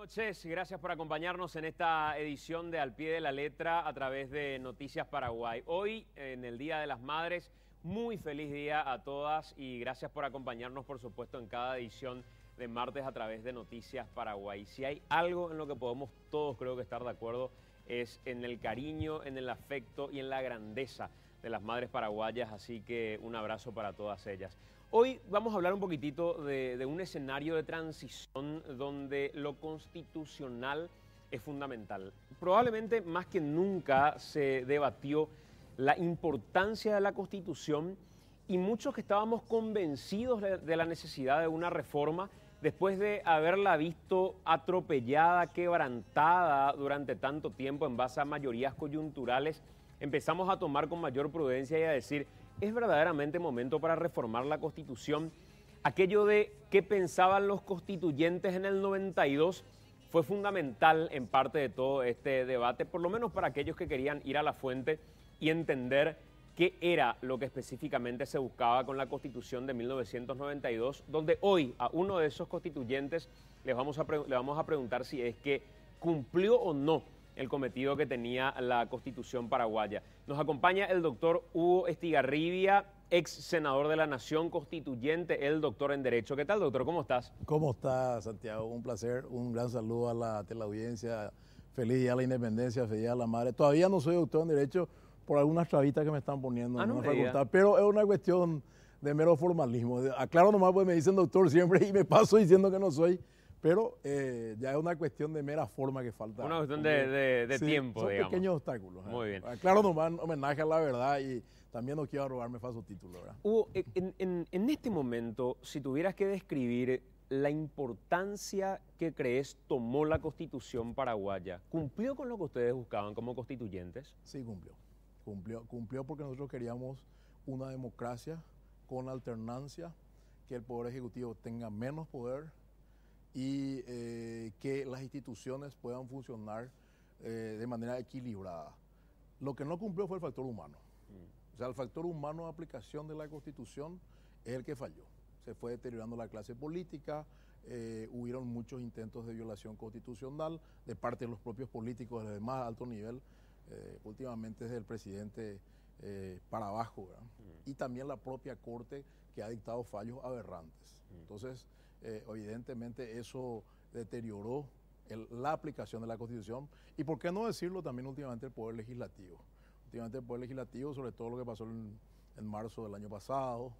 noches, gracias por acompañarnos en esta edición de Al pie de la letra a través de Noticias Paraguay. Hoy, en el Día de las Madres, muy feliz día a todas y gracias por acompañarnos, por supuesto, en cada edición de martes a través de Noticias Paraguay. Si hay algo en lo que podemos todos creo que estar de acuerdo es en el cariño, en el afecto y en la grandeza de las madres paraguayas, así que un abrazo para todas ellas. Hoy vamos a hablar un poquitito de, un escenario de transición donde lo constitucional es fundamental. Probablemente más que nunca se debatió la importancia de la constitución y muchos que estábamos convencidos de, de la necesidad de una reforma después de haberla visto atropellada, quebrantada durante tanto tiempo en base a mayorías coyunturales, empezamos a tomar con mayor prudencia y a decir, es verdaderamente momento para reformar la Constitución. Aquello de qué pensaban los constituyentes en el 92 fue fundamental en parte de todo este debate, por lo menos para aquellos que querían ir a la fuente y entender qué era lo que específicamente se buscaba con la Constitución de 1992, donde hoy a uno de esos constituyentes les vamos a, le vamos a preguntar si es que cumplió o no el cometido que tenía la Constitución paraguaya. Nos acompaña el doctor Hugo Estigarribia, ex senador de la Nación Constituyente, el doctor en Derecho. ¿Qué tal, doctor? ¿Cómo estás? ¿Cómo estás, Santiago? Un placer, un gran saludo a la teleaudiencia. Feliz día a la independencia, feliz día a la madre. Todavía no soy doctor en Derecho por algunas trabitas que me están poniendo ah, en facultad, pero es una cuestión de mero formalismo. Aclaro nomás, pues me dicen doctor siempre y me paso diciendo que no soy. Pero eh, ya es una cuestión de mera forma que falta. Una cuestión de, tiempo, son pequeños obstáculos. ¿eh? Muy bien. Ah, claro, nomás homenaje a la verdad y también no quiero robarme falso título, ¿verdad? Hugo, eh, en, en, en este momento, si tuvieras que describir la importancia que crees tomó la constitución paraguaya, ¿cumplió con lo que ustedes buscaban como constituyentes? Sí, cumplió. Cumplió, cumplió porque nosotros queríamos una democracia con alternancia, que el Poder Ejecutivo tenga menos poder y eh, que las instituciones puedan funcionar eh, de manera equilibrada. Lo que no cumplió fue el factor humano. Mm. O sea, el factor humano de aplicación de la Constitución es el que falló. Se fue deteriorando la clase política, hubo eh, hubieron muchos intentos de violación constitucional de parte de los propios políticos de más alto nivel, últimamente desde el presidente para abajo, mm. y también la propia Corte que ha dictado fallos aberrantes. Mm. Entonces, eh, evidentemente eso deterioró la aplicación de la Constitución y, por qué no decirlo, también últimamente el Poder Legislativo. Últimamente el Poder Legislativo, sobre todo lo que pasó en, marzo del año pasado,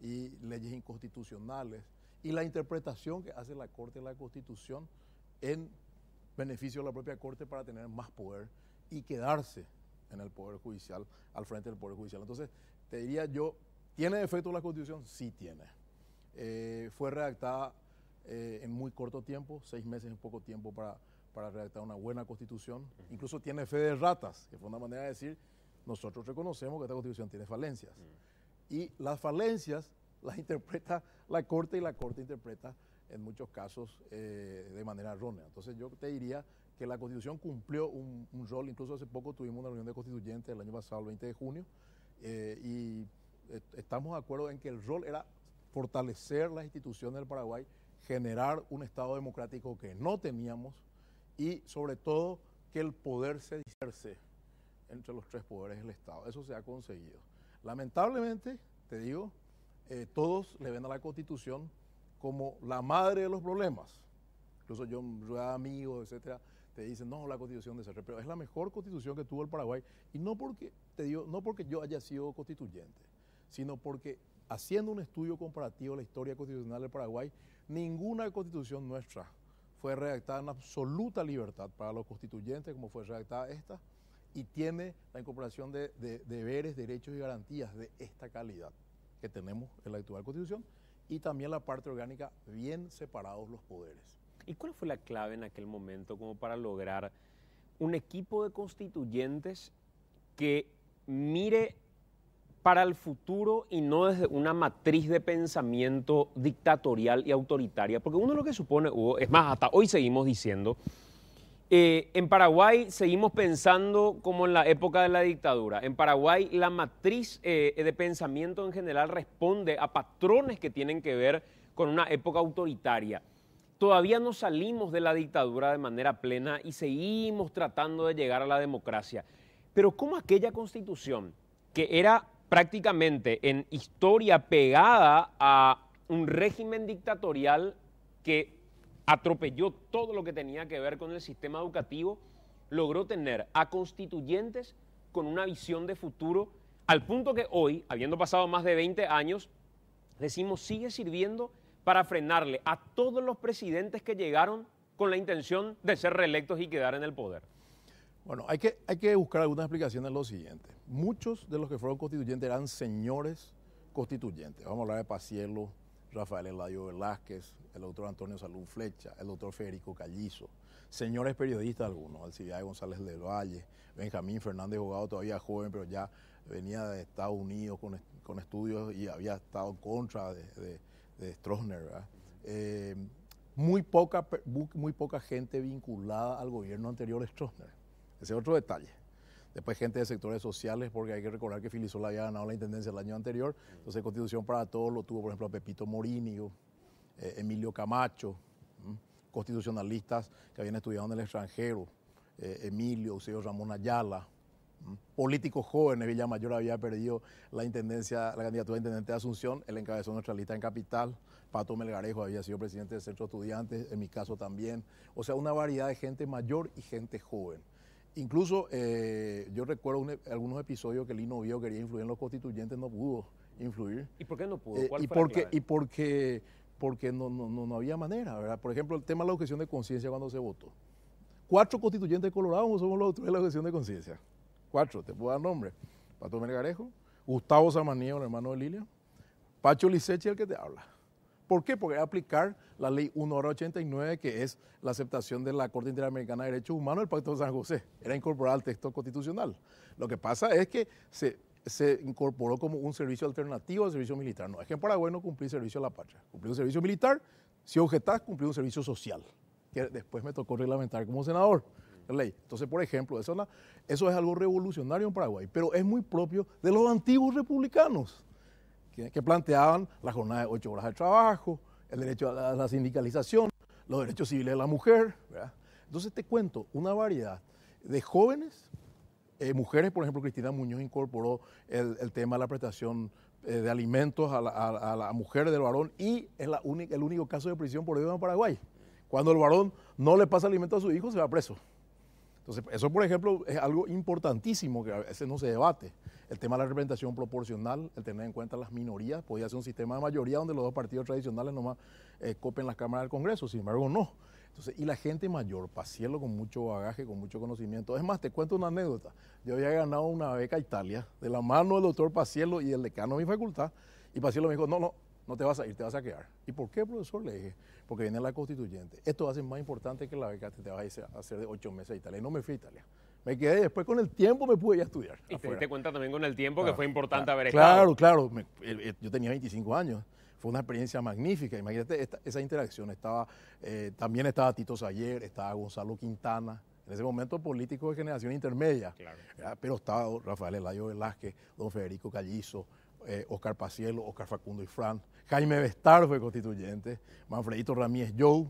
y leyes inconstitucionales, y la interpretación que hace la Corte de la Constitución en beneficio de la propia Corte para tener más poder y quedarse en el Poder Judicial, al frente del Poder Judicial. Entonces, te diría yo, ¿tiene efecto la Constitución? Sí tiene. Eh, fue redactada eh, en muy corto tiempo, seis meses es poco tiempo para, redactar una buena constitución. Incluso tiene fe de ratas, que fue una manera de decir, nosotros reconocemos que esta constitución tiene falencias. Y las falencias las interpreta la Corte y la Corte interpreta en muchos casos eh, de manera errónea. Entonces yo te diría que la Constitución cumplió un, rol, incluso hace poco tuvimos una reunión de constituyentes el año pasado, el 20 de junio, y estamos de acuerdo en que el rol era fortalecer las instituciones del Paraguay, generar un Estado democrático que no teníamos y sobre todo que el poder se disperse entre los tres poderes del Estado. Eso se ha conseguido. Lamentablemente, te digo, eh, todos le ven a la Constitución como la madre de los problemas. Incluso yo, yo amigos, etcétera, te dicen, no, la Constitución de ese pero es la mejor Constitución que tuvo el Paraguay. Y no porque, te digo, no porque yo haya sido constituyente, sino porque haciendo un estudio comparativo de la historia constitucional del Paraguay, ninguna constitución nuestra fue redactada en absoluta libertad para los constituyentes como fue redactada esta y tiene la incorporación de deberes, derechos y garantías de esta calidad que tenemos en la actual constitución y también la parte orgánica bien separados los poderes. ¿Y cuál fue la clave en aquel momento como para lograr un equipo de constituyentes que mire para el futuro y no desde una matriz de pensamiento dictatorial y autoritaria. Porque uno lo que supone, es más, hasta hoy seguimos diciendo, eh, en Paraguay seguimos pensando como en la época de la dictadura. En Paraguay la matriz eh, de pensamiento en general responde a patrones que tienen que ver con una época autoritaria. Todavía no salimos de la dictadura de manera plena y seguimos tratando de llegar a la democracia. Pero como aquella constitución que era prácticamente en historia pegada a un régimen dictatorial que atropelló todo lo que tenía que ver con el sistema educativo, logró tener a constituyentes con una visión de futuro, al punto que hoy, habiendo pasado más de 20 años, decimos sigue sirviendo para frenarle a todos los presidentes que llegaron con la intención de ser reelectos y quedar en el poder. Bueno, hay que, hay que buscar algunas explicaciones lo siguiente. Muchos de los que fueron constituyentes eran señores constituyentes. Vamos a hablar de Pacielo, Rafael Eladio Velázquez, el doctor Antonio Salud Flecha, el doctor Federico Callizo, señores periodistas algunos, Alcibiade González del Valle, Benjamín Fernández Jogado, todavía joven, pero ya venía de Estados Unidos con, estudios y había estado en contra de, de, Stroessner, eh, muy, poca, muy poca gente vinculada al gobierno anterior de Stroessner ese es otro detalle. Después gente de sectores sociales, porque hay que recordar que Filisola había ganado la intendencia el año anterior. Entonces Constitución para Todos lo tuvo, por ejemplo, Pepito Morinio, eh, Emilio Camacho, constitucionalistas que habían estudiado en el extranjero, eh, Emilio, Eusebio Ramón Ayala, políticos jóvenes, Villamayor había perdido la intendencia, la candidatura de intendente de Asunción, él encabezó nuestra lista en Capital, Pato Melgarejo había sido presidente del Centro Estudiantes, en mi caso también. O sea, una variedad de gente mayor y gente joven. Incluso eh, yo recuerdo e, algunos episodios que Lino vio quería influir en los constituyentes, no pudo influir. ¿Y por qué no pudo? Eh, y, porque, y porque, no, no, había manera, ¿verdad? Por ejemplo, el tema de la objeción de conciencia cuando se votó. Cuatro constituyentes Colorado somos los autores de la objeción de conciencia. Cuatro, te puedo dar nombre. Pato Melgarejo, Gustavo Samaniego, el hermano de Lilia, Pacho Licechi, el que te habla. ¿Por qué? Porque aplicar la ley 189, que es la aceptación de la Corte Interamericana de Derechos Humanos el Pacto de San José. Era incorporar al texto constitucional. Lo que pasa es que se, se incorporó como un servicio alternativo al servicio militar. No, es que en Paraguay no cumplí servicio a la patria. Cumplí un servicio militar, si objetas, cumplí un servicio social, que después me tocó reglamentar como senador. La ley. Entonces, por ejemplo, eso, eso es algo revolucionario en Paraguay, pero es muy propio de los antiguos republicanos que, planteaban la jornada de ocho horas de trabajo, el derecho a la, sindicalización, los derechos civiles de la mujer. Entonces te cuento una variedad de jóvenes, eh, mujeres, por ejemplo, Cristina Muñoz incorporó el, tema de la prestación eh, de alimentos a la, mujer del varón y es el único caso de prisión por ello en Paraguay. Cuando el varón no le pasa alimento a su hijo, se va preso. Entonces, eso, por ejemplo, es algo importantísimo que a veces no se debate. El tema de la representación proporcional, el tener en cuenta las minorías, podía ser un sistema de mayoría donde los dos partidos tradicionales nomás eh, copen las cámaras del Congreso, sin embargo no. Entonces, y la gente mayor, pacielo con mucho bagaje, con mucho conocimiento. Es más, te cuento una anécdota. Yo había ganado una beca a Italia de la mano del doctor Pacielo y el decano de mi facultad, y Pacielo me dijo, no, no, no te vas a ir, te vas a quedar. ¿Y por qué, profesor? Le dije, porque viene la constituyente. Esto va a ser más importante que la beca que te vas a hacer de ocho meses a Italia. Y no me fui a Italia me quedé. Después con el tiempo me pude a estudiar. Y te cuenta también con el tiempo que fue importante haber estado. Claro, claro. Eh, eh, yo tenía 25 años. Fue una experiencia magnífica. Imagínate esa interacción. Estaba, eh, también estaba Tito Sayer, estaba Gonzalo Quintana. En ese momento político de generación intermedia. Claro. Pero estaba Rafael Elayo Velázquez, don Federico Callizo, Oscar Pacielo, Oscar Facundo y Fran, Jaime Bestar fue constituyente, Manfredito Ramírez Joe,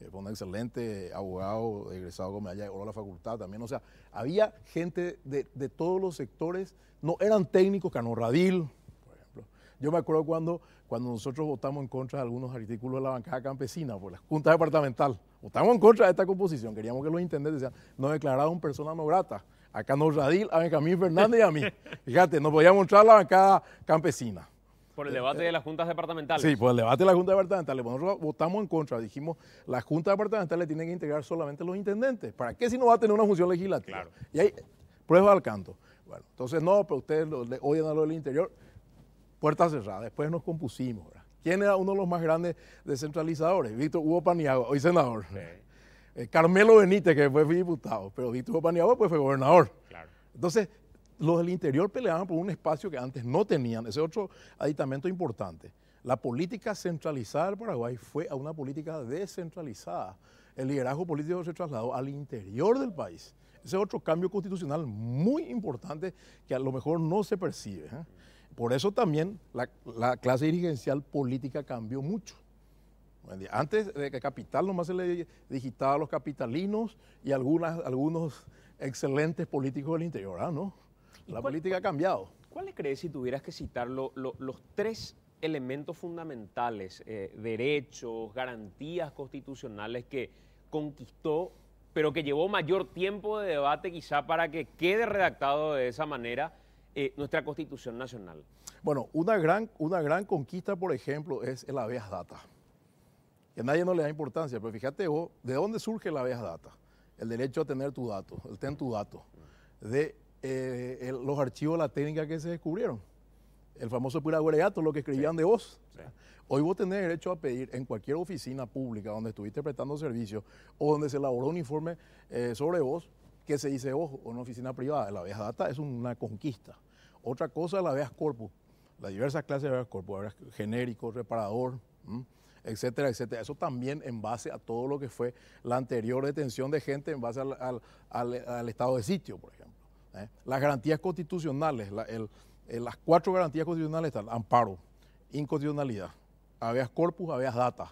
eh, fue un excelente abogado, egresado como allá, de la facultad también. O sea, había gente de, todos los sectores, no eran técnicos, Canorradil, por ejemplo. Yo me acuerdo cuando, cuando nosotros votamos en contra de algunos artículos de la bancada campesina por la Junta Departamental. Votamos en contra de esta composición, queríamos que los intendentes decían, no declararon persona no grata a Canorradil, a Benjamín Fernández y a mí. Fíjate, nos podíamos entrar la bancada campesina. Por el eh, debate eh, de las juntas departamentales. Sí, por el debate de las juntas departamentales. Nosotros votamos en contra, dijimos, las juntas departamentales tienen que integrar solamente los intendentes. ¿Para qué si no va a tener una función legislativa? Y ahí, prueba al canto. Bueno, entonces no, pero ustedes hoy le, odian a lo del interior. Puerta cerrada, después nos compusimos. ¿Quién era uno de los más grandes descentralizadores? Víctor Hugo Paniagua, hoy senador. Eh, Carmelo Benítez, que fue diputado, pero Víctor Hugo Paniagua pues, fue gobernador. Claro. Entonces, los del interior peleaban por un espacio que antes no tenían. Ese otro aditamento importante. La política centralizada del Paraguay fue a una política descentralizada. El liderazgo político se trasladó al interior del país. Ese es otro cambio constitucional muy importante que a lo mejor no se percibe. ¿eh? Por eso también la, clase dirigencial política cambió mucho. Antes de que capital nomás se le digitaba a los capitalinos y algunas, algunos excelentes políticos del interior, ¿ah, ¿no? La política ha cambiado. ¿Cuáles crees, si tuvieras que citar los tres elementos fundamentales, eh, derechos, garantías constitucionales que conquistó, pero que llevó mayor tiempo de debate quizá para que quede redactado de esa manera eh, nuestra Constitución Nacional? Bueno, una gran, una gran conquista, por ejemplo, es el habeas data, que a nadie no le da importancia, pero fíjate vos, ¿de dónde surge la habeas data? El derecho a tener tu dato, el ten tu dato, de eh, los archivos, la técnica que se descubrieron. El famoso piragureato, lo que escribían de vos. Hoy vos tenés derecho a pedir en cualquier oficina pública donde estuviste prestando servicio o donde se elaboró un informe eh, sobre vos, que se dice vos o una oficina privada. La vieja data es una conquista. Otra cosa, la veas corpus. Las diversas clases de veas corpus, genérico, reparador, etcétera, etcétera. Eso también en base a todo lo que fue la anterior detención de gente en base al, al estado de sitio, por ejemplo. ¿eh? Las garantías constitucionales, las cuatro garantías constitucionales están amparo, inconstitucionalidad, habeas corpus, habeas data.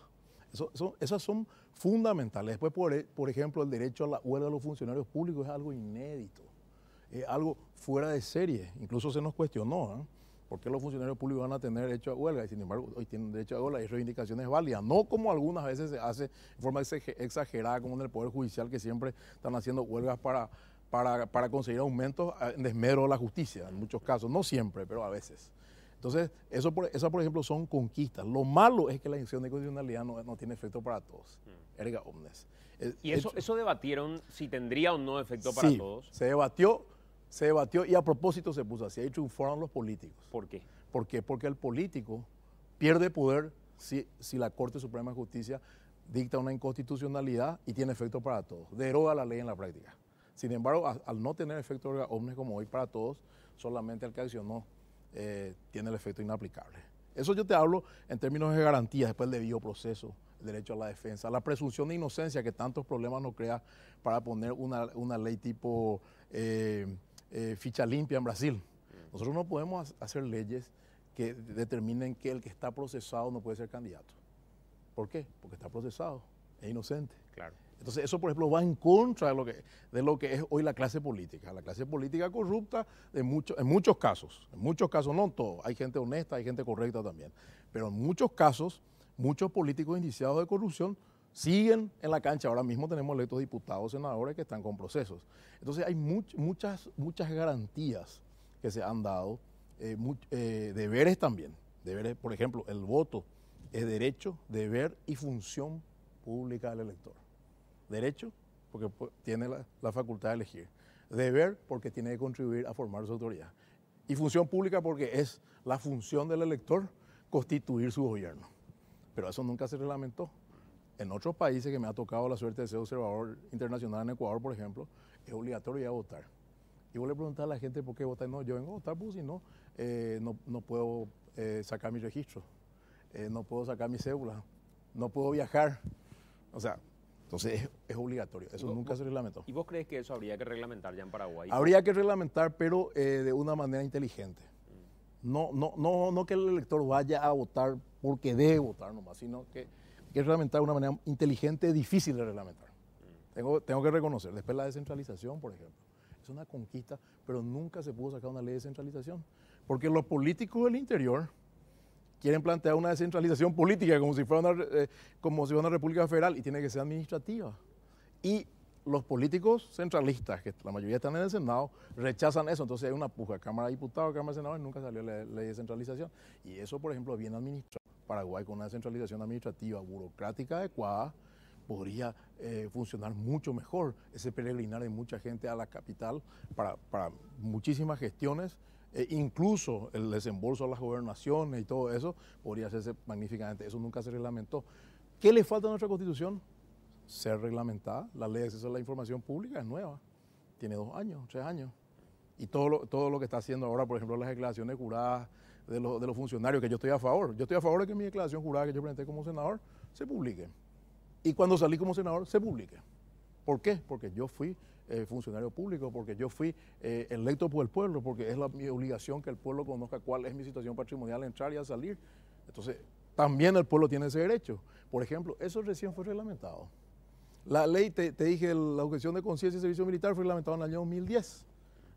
esas son fundamentales. Después, por, ejemplo, el derecho a la huelga de los funcionarios públicos es algo inédito, es algo fuera de serie. Incluso se nos cuestionó, ¿eh? ¿por qué los funcionarios públicos van a tener derecho a huelga? Y sin embargo, hoy tienen derecho a huelga y reivindicaciones válidas. No como algunas veces se hace de forma exagerada, como en el Poder Judicial, que siempre están haciendo huelgas para para, conseguir aumentos ah, en desmero de la justicia, en muchos casos, no siempre, pero a veces. Entonces, eso por, esas, por ejemplo, son conquistas. Lo malo es que la inyección de constitucionalidad no, tiene efecto para todos. Mm. Erga omnes. ¿Y eso, eso debatieron si tendría o no efecto para todos? se debatió, se debatió y a propósito se puso así. Ahí triunfaron los políticos. ¿Por qué? ¿Por Porque el político pierde poder si, si la Corte Suprema de Justicia dicta una inconstitucionalidad y tiene efecto para todos. Deroga la ley en la práctica. Sin embargo, al no tener efecto de como hoy para todos, solamente el que accionó eh, tiene el efecto inaplicable. Eso yo te hablo en términos de garantías, después del debido proceso, el derecho a la defensa, la presunción de inocencia que tantos problemas nos crea para poner una, ley tipo eh, eh, ficha limpia en Brasil. Nosotros no podemos hacer leyes que determinen que el que está procesado no puede ser candidato. ¿Por qué? Porque está procesado, es inocente. Claro. Entonces eso, por ejemplo, va en contra de lo que, es hoy la clase política, la clase política corrupta en, muchos casos, en muchos casos, no todos, hay gente honesta, hay gente correcta también, pero en muchos casos, muchos políticos iniciados de corrupción siguen en la cancha. Ahora mismo tenemos electos diputados, senadores que están con procesos. Entonces hay muchas, muchas garantías que se han dado, eh, eh, deberes también, deberes, por ejemplo, el voto es derecho, deber y función pública del elector derecho, porque tiene la, facultad de elegir, deber, porque tiene que contribuir a formar su autoridad, y función pública, porque es la función del elector constituir su gobierno. Pero eso nunca se reglamentó. En otros países que me ha tocado la suerte de ser observador internacional en Ecuador, por ejemplo, es obligatorio ya votar. Y vos le preguntás a la gente por qué votar. No, yo vengo a votar, pues si no, eh, no, puedo eh, sacar mi registro, eh, no puedo sacar mi cédula, no puedo viajar. O sea, entonces es, obligatorio, eso nunca se reglamentó. ¿Y vos crees que eso habría que reglamentar ya en Paraguay? Habría que reglamentar, pero eh, de una manera inteligente. Mm. No, no, no, no que el elector vaya a votar porque debe votar nomás, sino que hay que reglamentar de una manera inteligente, difícil de reglamentar. Mm. Tengo, tengo que reconocer, después la descentralización, por ejemplo, es una conquista, pero nunca se pudo sacar una ley de descentralización, porque los políticos del interior quieren plantear una descentralización política como si fuera una, eh, como si fuera una república federal y tiene que ser administrativa. Y los políticos centralistas, que la mayoría están en el Senado, rechazan eso. Entonces hay una puja, Cámara de Diputados, Cámara de Senadores, nunca salió la ley de descentralización. Y eso, por ejemplo, bien administrado. Paraguay con una descentralización administrativa burocrática adecuada podría eh, funcionar mucho mejor ese peregrinar de mucha gente a la capital para, para muchísimas gestiones e incluso el desembolso a las gobernaciones y todo eso podría hacerse magníficamente. Eso nunca se reglamentó. ¿Qué le falta a nuestra constitución? Ser reglamentada. La ley de acceso a la información pública es nueva. Tiene dos años, tres años. Y todo lo, todo lo que está haciendo ahora, por ejemplo, las declaraciones juradas de, de los funcionarios, que yo estoy a favor. Yo estoy a favor de que mi declaración jurada que yo presenté como senador se publique. Y cuando salí como senador, se publique. ¿Por qué? Porque yo fui eh, funcionario público, porque yo fui eh, electo por el pueblo, porque es la, mi obligación que el pueblo conozca cuál es mi situación patrimonial, entrar y a salir. Entonces, también el pueblo tiene ese derecho. Por ejemplo, eso recién fue reglamentado. La ley, te, dije, la objeción de conciencia y servicio militar fue reglamentada en el año 2010.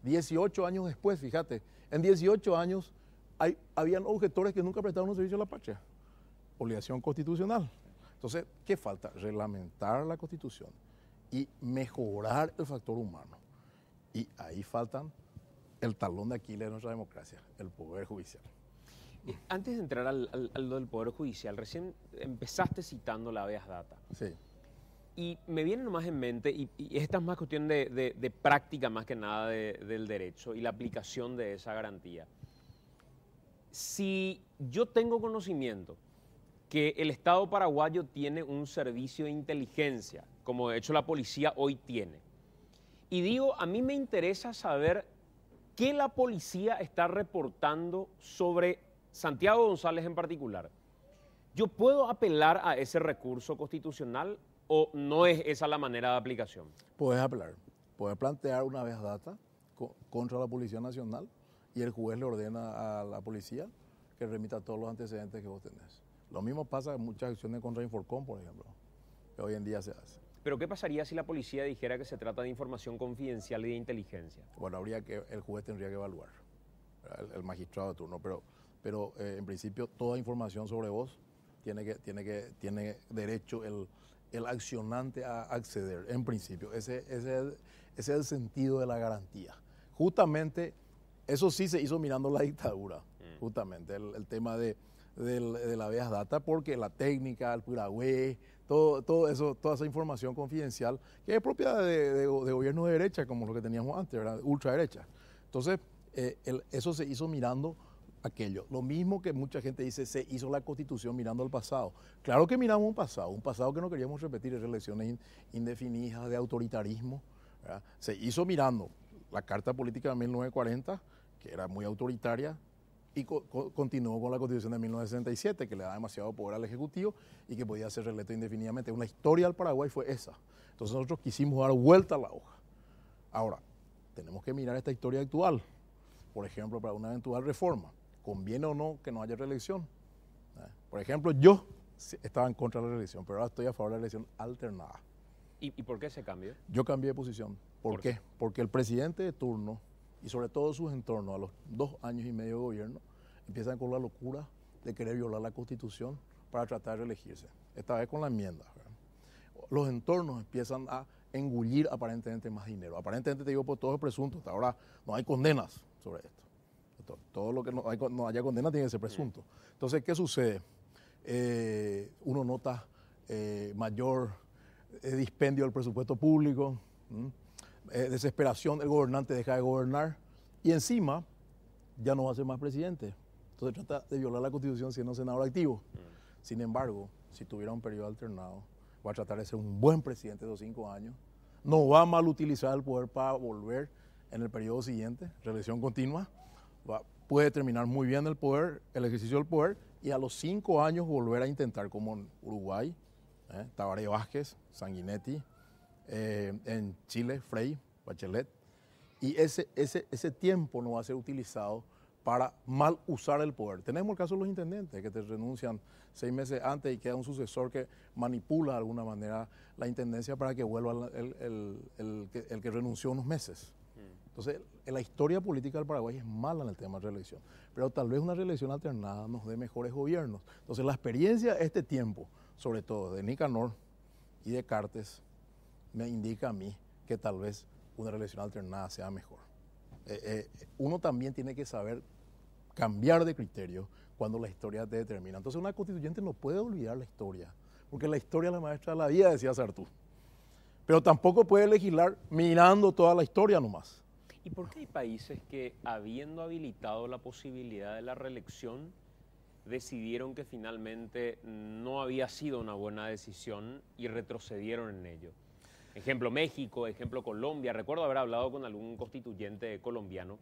18 años después, fíjate, en 18 años hay, habían objetores que nunca prestaron un servicio a la patria. Obligación constitucional. Entonces, ¿qué falta? Reglamentar la constitución y mejorar el factor humano. Y ahí faltan el talón de Aquiles de nuestra democracia, el Poder Judicial. Antes de entrar al, al, del Poder Judicial, recién empezaste citando la habeas data. Sí. Y me viene más en mente, y, esta es más cuestión de, práctica más que nada del derecho y la aplicación de esa garantía. Si yo tengo conocimiento que el Estado paraguayo tiene un servicio de inteligencia como de hecho la policía hoy tiene. Y digo, a mí me interesa saber qué la policía está reportando sobre Santiago González en particular. ¿Yo puedo apelar a ese recurso constitucional o no es esa la manera de aplicación? Puedes apelar, puedes plantear una vez data contra la Policía Nacional y el juez le ordena a la policía que remita todos los antecedentes que vos tenés. Lo mismo pasa en muchas acciones contra Inforcom, por ejemplo, que hoy en día se hace. Pero ¿qué pasaría si la policía dijera que se trata de información confidencial y de inteligencia? Bueno, habría que, el juez tendría que evaluar, el, magistrado de turno, pero, pero eh, en principio toda información sobre vos tiene, que, tiene, que, tiene derecho el, accionante a acceder, en principio. Ese, es el, sentido de la garantía. Justamente, eso sí se hizo mirando la dictadura, mm. justamente, el, tema de, la veas data, porque la técnica, el piragüé, todo, eso, toda esa información confidencial que es propiedad de, de, de gobiernos de derecha, como lo que teníamos antes, ¿verdad? ultraderecha. Entonces, eh, eso se hizo mirando aquello. Lo mismo que mucha gente dice, se hizo la constitución mirando al pasado. Claro que miramos un pasado, un pasado que no queríamos repetir, elecciones indefinidas, de autoritarismo. Se hizo mirando la Carta Política de 1940, que era muy autoritaria, y continuó con la constitución de 1967, que le da demasiado poder al Ejecutivo y que podía ser reelecto indefinidamente. Una historia del Paraguay fue esa. Entonces nosotros quisimos dar vuelta a la hoja. Ahora, tenemos que mirar esta historia actual. Por ejemplo, para una eventual reforma, ¿conviene o no que no haya reelección? Eh, por ejemplo, yo estaba en contra de la reelección, pero ahora estoy a favor de la elección alternada. ¿Y, por qué se cambio? Yo cambié de posición. ¿Por qué? Porque el presidente de turno y sobre todo sus entornos, a los dos años y medio de gobierno, empiezan con la locura de querer violar la constitución para tratar de elegirse, esta vez con la enmienda. Los entornos empiezan a engullir aparentemente más dinero. Aparentemente te digo por todo el presunto, hasta ahora no hay condenas sobre esto. Todo lo que no, haya condena tiene ese presunto. Mm. Entonces, ¿qué sucede? Eh, uno nota eh, mayor eh, dispendio del presupuesto público. Eh, desesperación el gobernante deja de gobernar y encima ya no va a ser más presidente. Entonces trata de violar la constitución siendo senador activo. Mm. Sin embargo, si tuviera un periodo alternado, va a tratar de ser un buen presidente de los cinco años. No va a mal utilizar el poder para volver en el periodo siguiente, reelección continua. puede terminar muy bien el poder, el ejercicio del poder, y a los cinco años volver a intentar como en Uruguay, eh, Tabaré Vázquez, Sanguinetti, eh, en Chile, Frey, Bachelet, y ese, ese, tiempo no va a ser utilizado para mal usar el poder. Tenemos el caso de los intendentes que te renuncian seis meses antes y queda un sucesor que manipula de alguna manera la intendencia para que vuelva el, que, renunció unos meses. Mm. Entonces, la historia política del Paraguay es mala en el tema de reelección, pero tal vez una reelección alternada nos dé mejores gobiernos. Entonces, la experiencia de este tiempo, sobre todo de Nicanor y de Cartes, me indica a mí que tal vez una reelección alternada sea mejor. Eh, eh, uno también tiene que saber cambiar de criterio cuando la historia te determina. Entonces una constituyente no puede olvidar la historia, porque la historia es la maestra de la vida, decía Sartú. Pero tampoco puede legislar mirando toda la historia nomás. ¿Y por qué hay países que, habiendo habilitado la posibilidad de la reelección, decidieron que finalmente no había sido una buena decisión y retrocedieron en ello? Ejemplo México, ejemplo Colombia. Recuerdo haber hablado con algún constituyente colombiano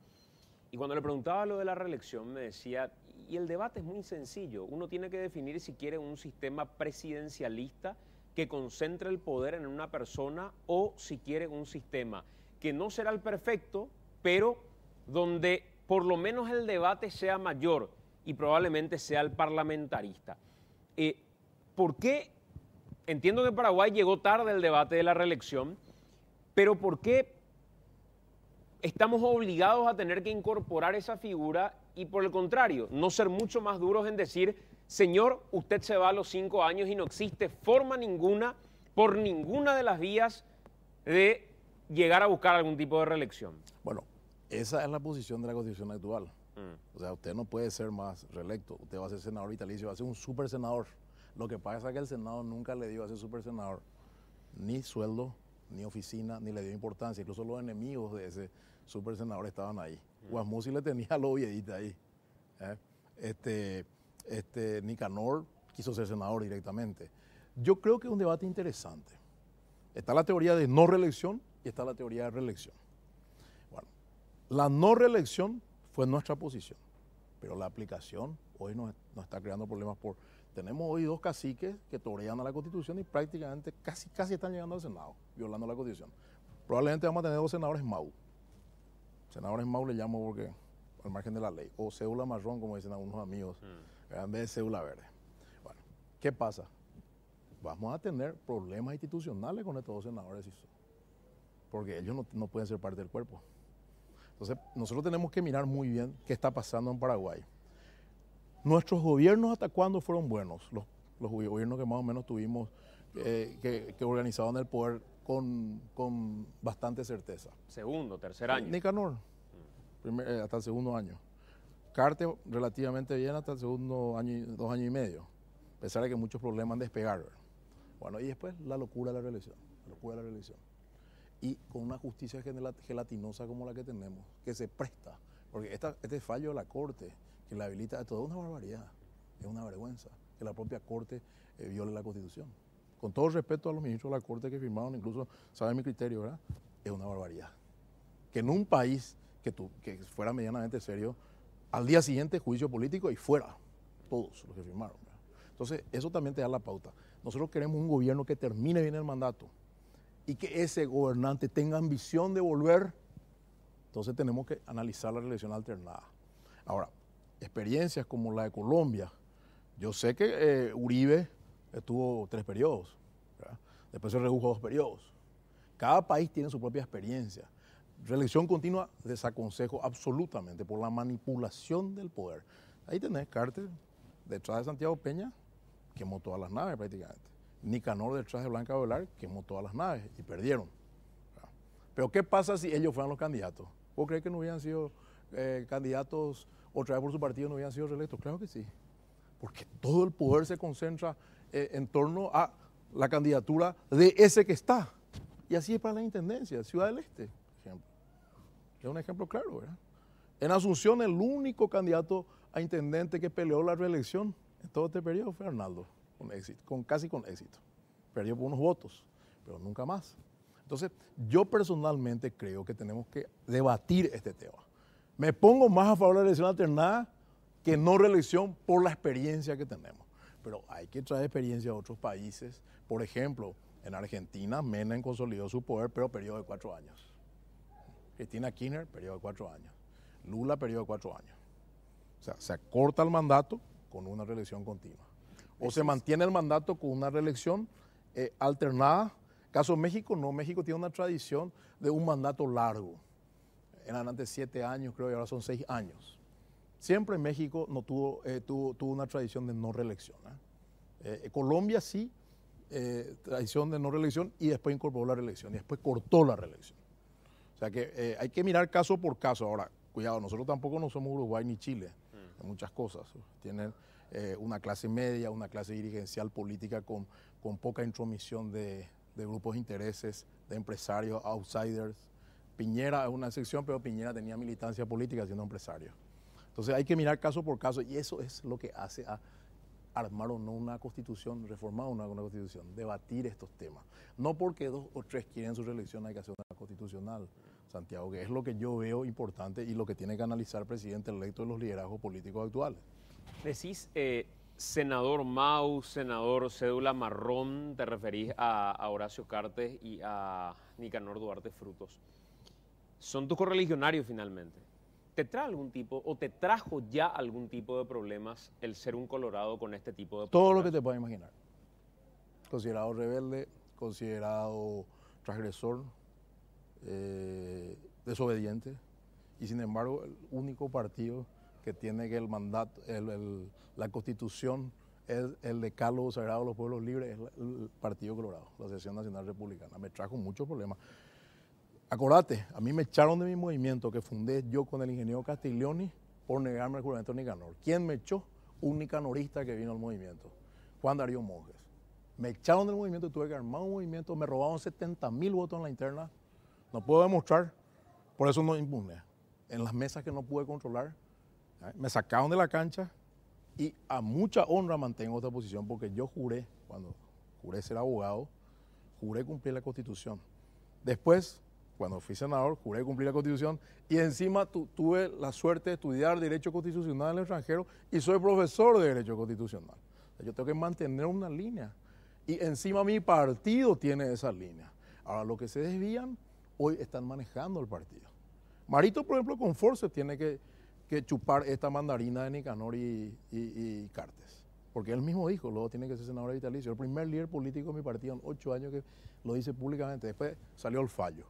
y cuando le preguntaba lo de la reelección me decía, y el debate es muy sencillo, uno tiene que definir si quiere un sistema presidencialista que concentre el poder en una persona o si quiere un sistema que no será el perfecto, pero donde por lo menos el debate sea mayor y probablemente sea el parlamentarista. Eh, ¿Por qué entiendo que Paraguay llegó tarde el debate de la reelección, pero ¿por qué estamos obligados a tener que incorporar esa figura y por el contrario, no ser mucho más duros en decir, señor, usted se va a los cinco años y no existe forma ninguna, por ninguna de las vías de llegar a buscar algún tipo de reelección? Bueno, esa es la posición de la constitución actual. Mm. O sea, usted no puede ser más reelecto, usted va a ser senador vitalicio, va a ser un super senador. Lo que pasa es que el Senado nunca le dio a ese super senador ni sueldo, ni oficina, ni le dio importancia. Incluso los enemigos de ese super senador estaban ahí. Mm. Guasmusi le tenía lo ahí. ¿eh? Este, este, Nicanor quiso ser senador directamente. Yo creo que es un debate interesante. Está la teoría de no reelección y está la teoría de reelección. Bueno, la no reelección fue nuestra posición, pero la aplicación hoy nos está creando problemas por tenemos hoy dos caciques que torean a la Constitución y prácticamente casi, casi están llegando al Senado, violando la Constitución. Probablemente vamos a tener dos senadores MAU. Senadores MAU le llamo porque al margen de la ley, o cédula marrón, como dicen algunos amigos, hmm. en vez de cédula verde. Bueno, ¿qué pasa? Vamos a tener problemas institucionales con estos dos senadores, porque ellos no pueden ser parte del cuerpo. Entonces, nosotros tenemos que mirar muy bien qué está pasando en Paraguay. Nuestros gobiernos hasta cuándo fueron buenos, los, gobiernos que más o menos tuvimos, eh, que, organizaban el poder con, bastante certeza. Segundo, tercer año. Nicanor, mm. primer, eh, hasta el segundo año. Carte relativamente bien hasta el segundo año, dos años y medio, a pesar de que muchos problemas despegaron. Bueno, y después la locura de la religión la locura de la religión Y con una justicia gelatinosa como la que tenemos, que se presta, porque esta, este fallo de la Corte, que la habilita de toda es una barbaridad, es una vergüenza que la propia Corte eh, viole la Constitución. Con todo respeto a los ministros de la Corte que firmaron, incluso saben mi criterio, ¿verdad? Es una barbaridad. Que en un país que, que fuera medianamente serio, al día siguiente juicio político y fuera, todos los que firmaron. Entonces, eso también te da la pauta. Nosotros queremos un gobierno que termine bien el mandato y que ese gobernante tenga ambición de volver. Entonces tenemos que analizar la elección alternada. Ahora, experiencias como la de Colombia. Yo sé que eh, Uribe estuvo tres periodos, después se redujo dos periodos. Cada país tiene su propia experiencia. Reelección continua desaconsejo absolutamente por la manipulación del poder. Ahí tenés Carter detrás de Santiago Peña, quemó todas las naves prácticamente. Nicanor detrás de Blanca Velar quemó todas las naves y perdieron. Pero ¿qué pasa si ellos fueran los candidatos? ¿Vos crees que no hubieran sido eh, candidatos otra vez por su partido no habían sido reelectos. Claro que sí, porque todo el poder se concentra eh, en torno a la candidatura de ese que está. Y así es para la Intendencia, Ciudad del Este, ejemplo. Es un ejemplo claro, ¿verdad? En Asunción el único candidato a intendente que peleó la reelección en todo este periodo fue Arnaldo, con éxito, con, casi con éxito. Perdió por unos votos, pero nunca más. Entonces, yo personalmente creo que tenemos que debatir este tema. Me pongo más a favor de la elección alternada que no reelección por la experiencia que tenemos. Pero hay que traer experiencia a otros países. Por ejemplo, en Argentina, Menem consolidó su poder, pero periodo de cuatro años. Cristina Kirchner, periodo de cuatro años. Lula, periodo de cuatro años. O sea, se acorta el mandato con una reelección continua. O se mantiene el mandato con una reelección eh, alternada. Caso México, no. México tiene una tradición de un mandato largo eran antes siete años, creo, y ahora son seis años. Siempre México no tuvo, eh, tuvo, una tradición de no reelección. Eh, eh, Colombia sí, tradición de no reelección, y después incorporó la reelección, y después cortó la reelección. O sea que hay que mirar caso por caso. Ahora, cuidado, nosotros tampoco no somos Uruguay ni Chile, en muchas cosas. Tienen una clase media, una clase dirigencial política con, con poca intromisión de, de grupos de intereses, de empresarios, outsiders. Piñera es una excepción, pero Piñera tenía militancia política siendo empresario. Entonces hay que mirar caso por caso y eso es lo que hace a armar o no una constitución, reformar o no una constitución, debatir estos temas. No porque dos o tres quieren su reelección hay que hacer una constitucional, Santiago, que es lo que yo veo importante y lo que tiene que analizar el presidente electo de los liderazgos políticos actuales. Decís, eh, senador Mau, senador Cédula Marrón, te referís a, a Horacio Cartes y a Nicanor Duarte Frutos son tus correligionarios finalmente. ¿Te trae algún tipo o te trajo ya algún tipo de problemas el ser un colorado con este tipo de problemas? Todo lo que te puedas imaginar. Considerado rebelde, considerado transgresor, eh, desobediente. Y sin embargo, el único partido que tiene que el mandato, la constitución, el, el decálogo sagrado de los pueblos libres, es el Partido Colorado, la Asociación Nacional Republicana. Me trajo muchos problemas. Acordate, a mí me echaron de mi movimiento que fundé yo con el ingeniero Castiglioni por negarme el juramento de Nicanor. ¿Quién me echó? Un nicanorista que vino al movimiento, Juan Darío Monjes. Me echaron del movimiento, tuve que armar un movimiento, me robaron 70 mil votos en la interna. No puedo demostrar, por eso no impugné. En las mesas que no pude controlar, ¿eh? me sacaron de la cancha y a mucha honra mantengo esta posición porque yo juré, cuando juré ser abogado, juré cumplir la constitución. Después cuando fui senador, juré cumplir la Constitución y encima tuve la suerte de estudiar Derecho Constitucional en el extranjero y soy profesor de Derecho Constitucional. yo tengo que mantener una línea y encima mi partido tiene esa línea. Ahora, los que se desvían hoy están manejando el partido. Marito, por ejemplo, con Force tiene que, chupar esta mandarina de Nicanor y, Cartes porque él mismo dijo, luego tiene que ser senador de vitalicio. El primer líder político de mi partido en ocho años que lo dice públicamente. Después salió el fallo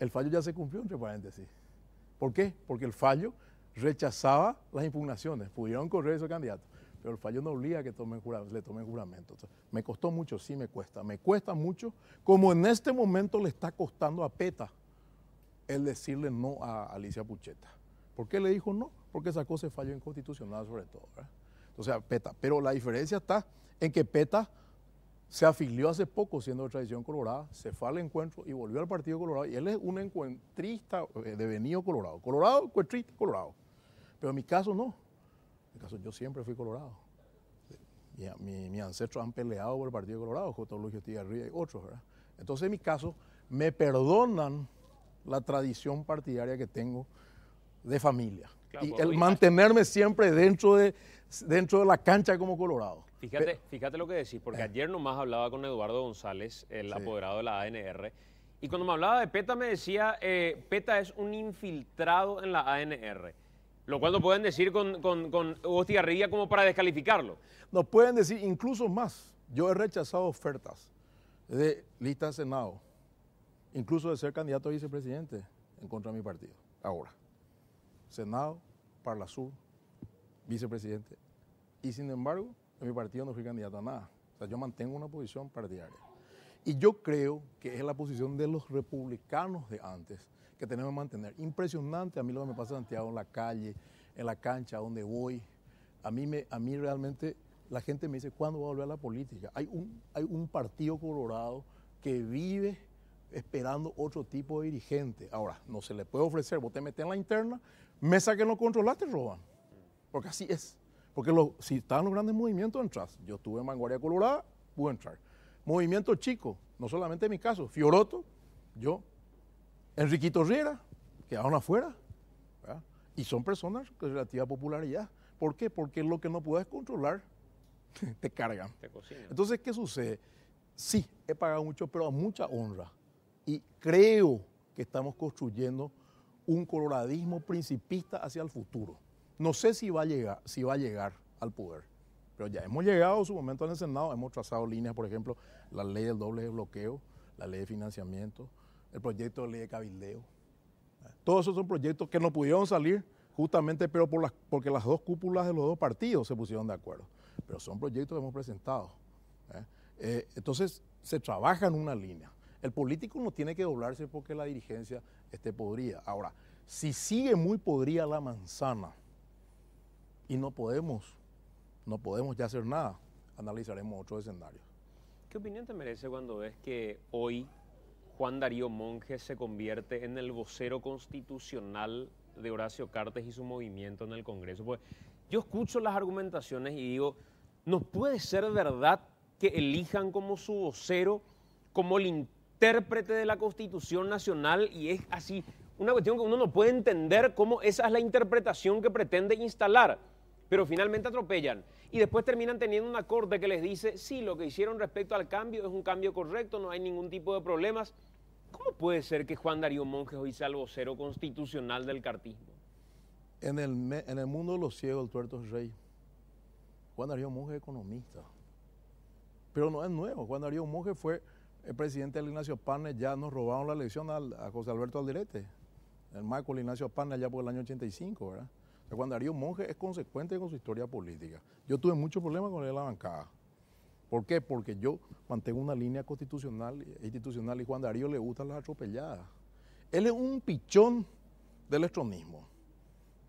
el fallo ya se cumplió, entre paréntesis. ¿Por qué? Porque el fallo rechazaba las impugnaciones, pudieron correr esos candidatos, pero el fallo no obliga a que le tomen juramento. me costó mucho, sí me cuesta, me cuesta mucho, como en este momento le está costando a PETA el decirle no a Alicia Pucheta. ¿Por qué le dijo no? Porque sacó ese fallo inconstitucional sobre todo. ¿verdad? sea, PETA, pero la diferencia está en que PETA se afilió hace poco siendo de tradición colorada, se fue al encuentro y volvió al Partido Colorado. Y él es un encuentrista eh, devenido colorado. Colorado, encuentrista, colorado. Pero en mi caso no. En mi caso yo siempre fui colorado. mis ancestros han peleado por el Partido Colorado, J. Luis arriba y otros, ¿verdad? Entonces en mi caso me perdonan la tradición partidaria que tengo de familia. y el mantenerme siempre dentro de, dentro de la cancha como colorado. Fíjate, fíjate lo que decís, porque eh. ayer nomás hablaba con Eduardo González, el apoderado de la ANR, y cuando me hablaba de PETA me decía, eh, PETA es un infiltrado en la ANR. Lo cual no pueden decir con, con, con como para descalificarlo. Nos pueden decir incluso más. Yo he rechazado ofertas de lista de Senado, incluso de ser candidato a vicepresidente en contra de mi partido. Ahora, Senado, Parla Sur, vicepresidente. Y sin embargo, en mi partido no fui candidato a nada. O sea, yo mantengo una posición partidaria. Y yo creo que es la posición de los republicanos de antes que tenemos que mantener. Impresionante a mí lo que me pasa en Santiago, en la calle, en la cancha, donde voy. A mí, me, a mí realmente la gente me dice, ¿cuándo va a volver a la política? Hay un, hay un partido colorado que vive esperando otro tipo de dirigente. Ahora, no se le puede ofrecer, vos te metes en la interna, me saquen no controlaste, roban. Porque así es. Porque si estaban los grandes movimientos, entras. Yo estuve en Vanguardia Colorada, pude entrar. Movimiento chico, no solamente en mi caso, Fioroto, yo. Enriquito Riera, quedaron afuera. Y son personas de relativa popularidad. ¿Por qué? Porque lo que no puedes controlar te cargan. Te Entonces, ¿qué sucede? Sí, he pagado mucho, pero a mucha honra. Y creo que estamos construyendo un coloradismo principista hacia el futuro. No sé si va a llegar, si va a llegar al poder, pero ya hemos llegado a su momento en el Senado, hemos trazado líneas, por ejemplo, la ley del doble bloqueo, la ley de financiamiento, el proyecto de ley de cabildeo. Todos esos son proyectos que no pudieron salir justamente pero porque las dos cúpulas de los dos partidos se pusieron de acuerdo. Pero son proyectos que hemos presentado. ¿eh? Eh, entonces, se trabaja en una línea. El político no tiene que doblarse porque la dirigencia esté podrida. Ahora, si sigue muy podrida la manzana, y no podemos, no podemos ya hacer nada. Analizaremos otro escenario. ¿Qué opinión te merece cuando ves que hoy Juan Darío Monge se convierte en el vocero constitucional de Horacio Cartes y su movimiento en el Congreso? Pues yo escucho las argumentaciones y digo, no puede ser verdad que elijan como su vocero, como el intérprete de la Constitución Nacional y es así una cuestión que uno no puede entender cómo esa es la interpretación que pretende instalar pero finalmente atropellan y después terminan teniendo una corte que les dice, sí, lo que hicieron respecto al cambio es un cambio correcto, no hay ningún tipo de problemas. ¿Cómo puede ser que Juan Darío Monge hoy sea el vocero constitucional del cartismo? En el, en el mundo de los ciegos, el tuerto es rey. Juan Darío Monge es economista. Pero no es nuevo. Juan Darío Monge fue el presidente del Ignacio Panes, ya nos robaron la elección a José Alberto Alderete, el marco Ignacio Panes ya por el año 85, ¿verdad? Juan Darío Monge es consecuente con su historia política. Yo tuve muchos problemas con él en la bancada. ¿Por qué? Porque yo mantengo una línea constitucional e institucional y Juan Darío le gustan las atropelladas. Él es un pichón del electronismo,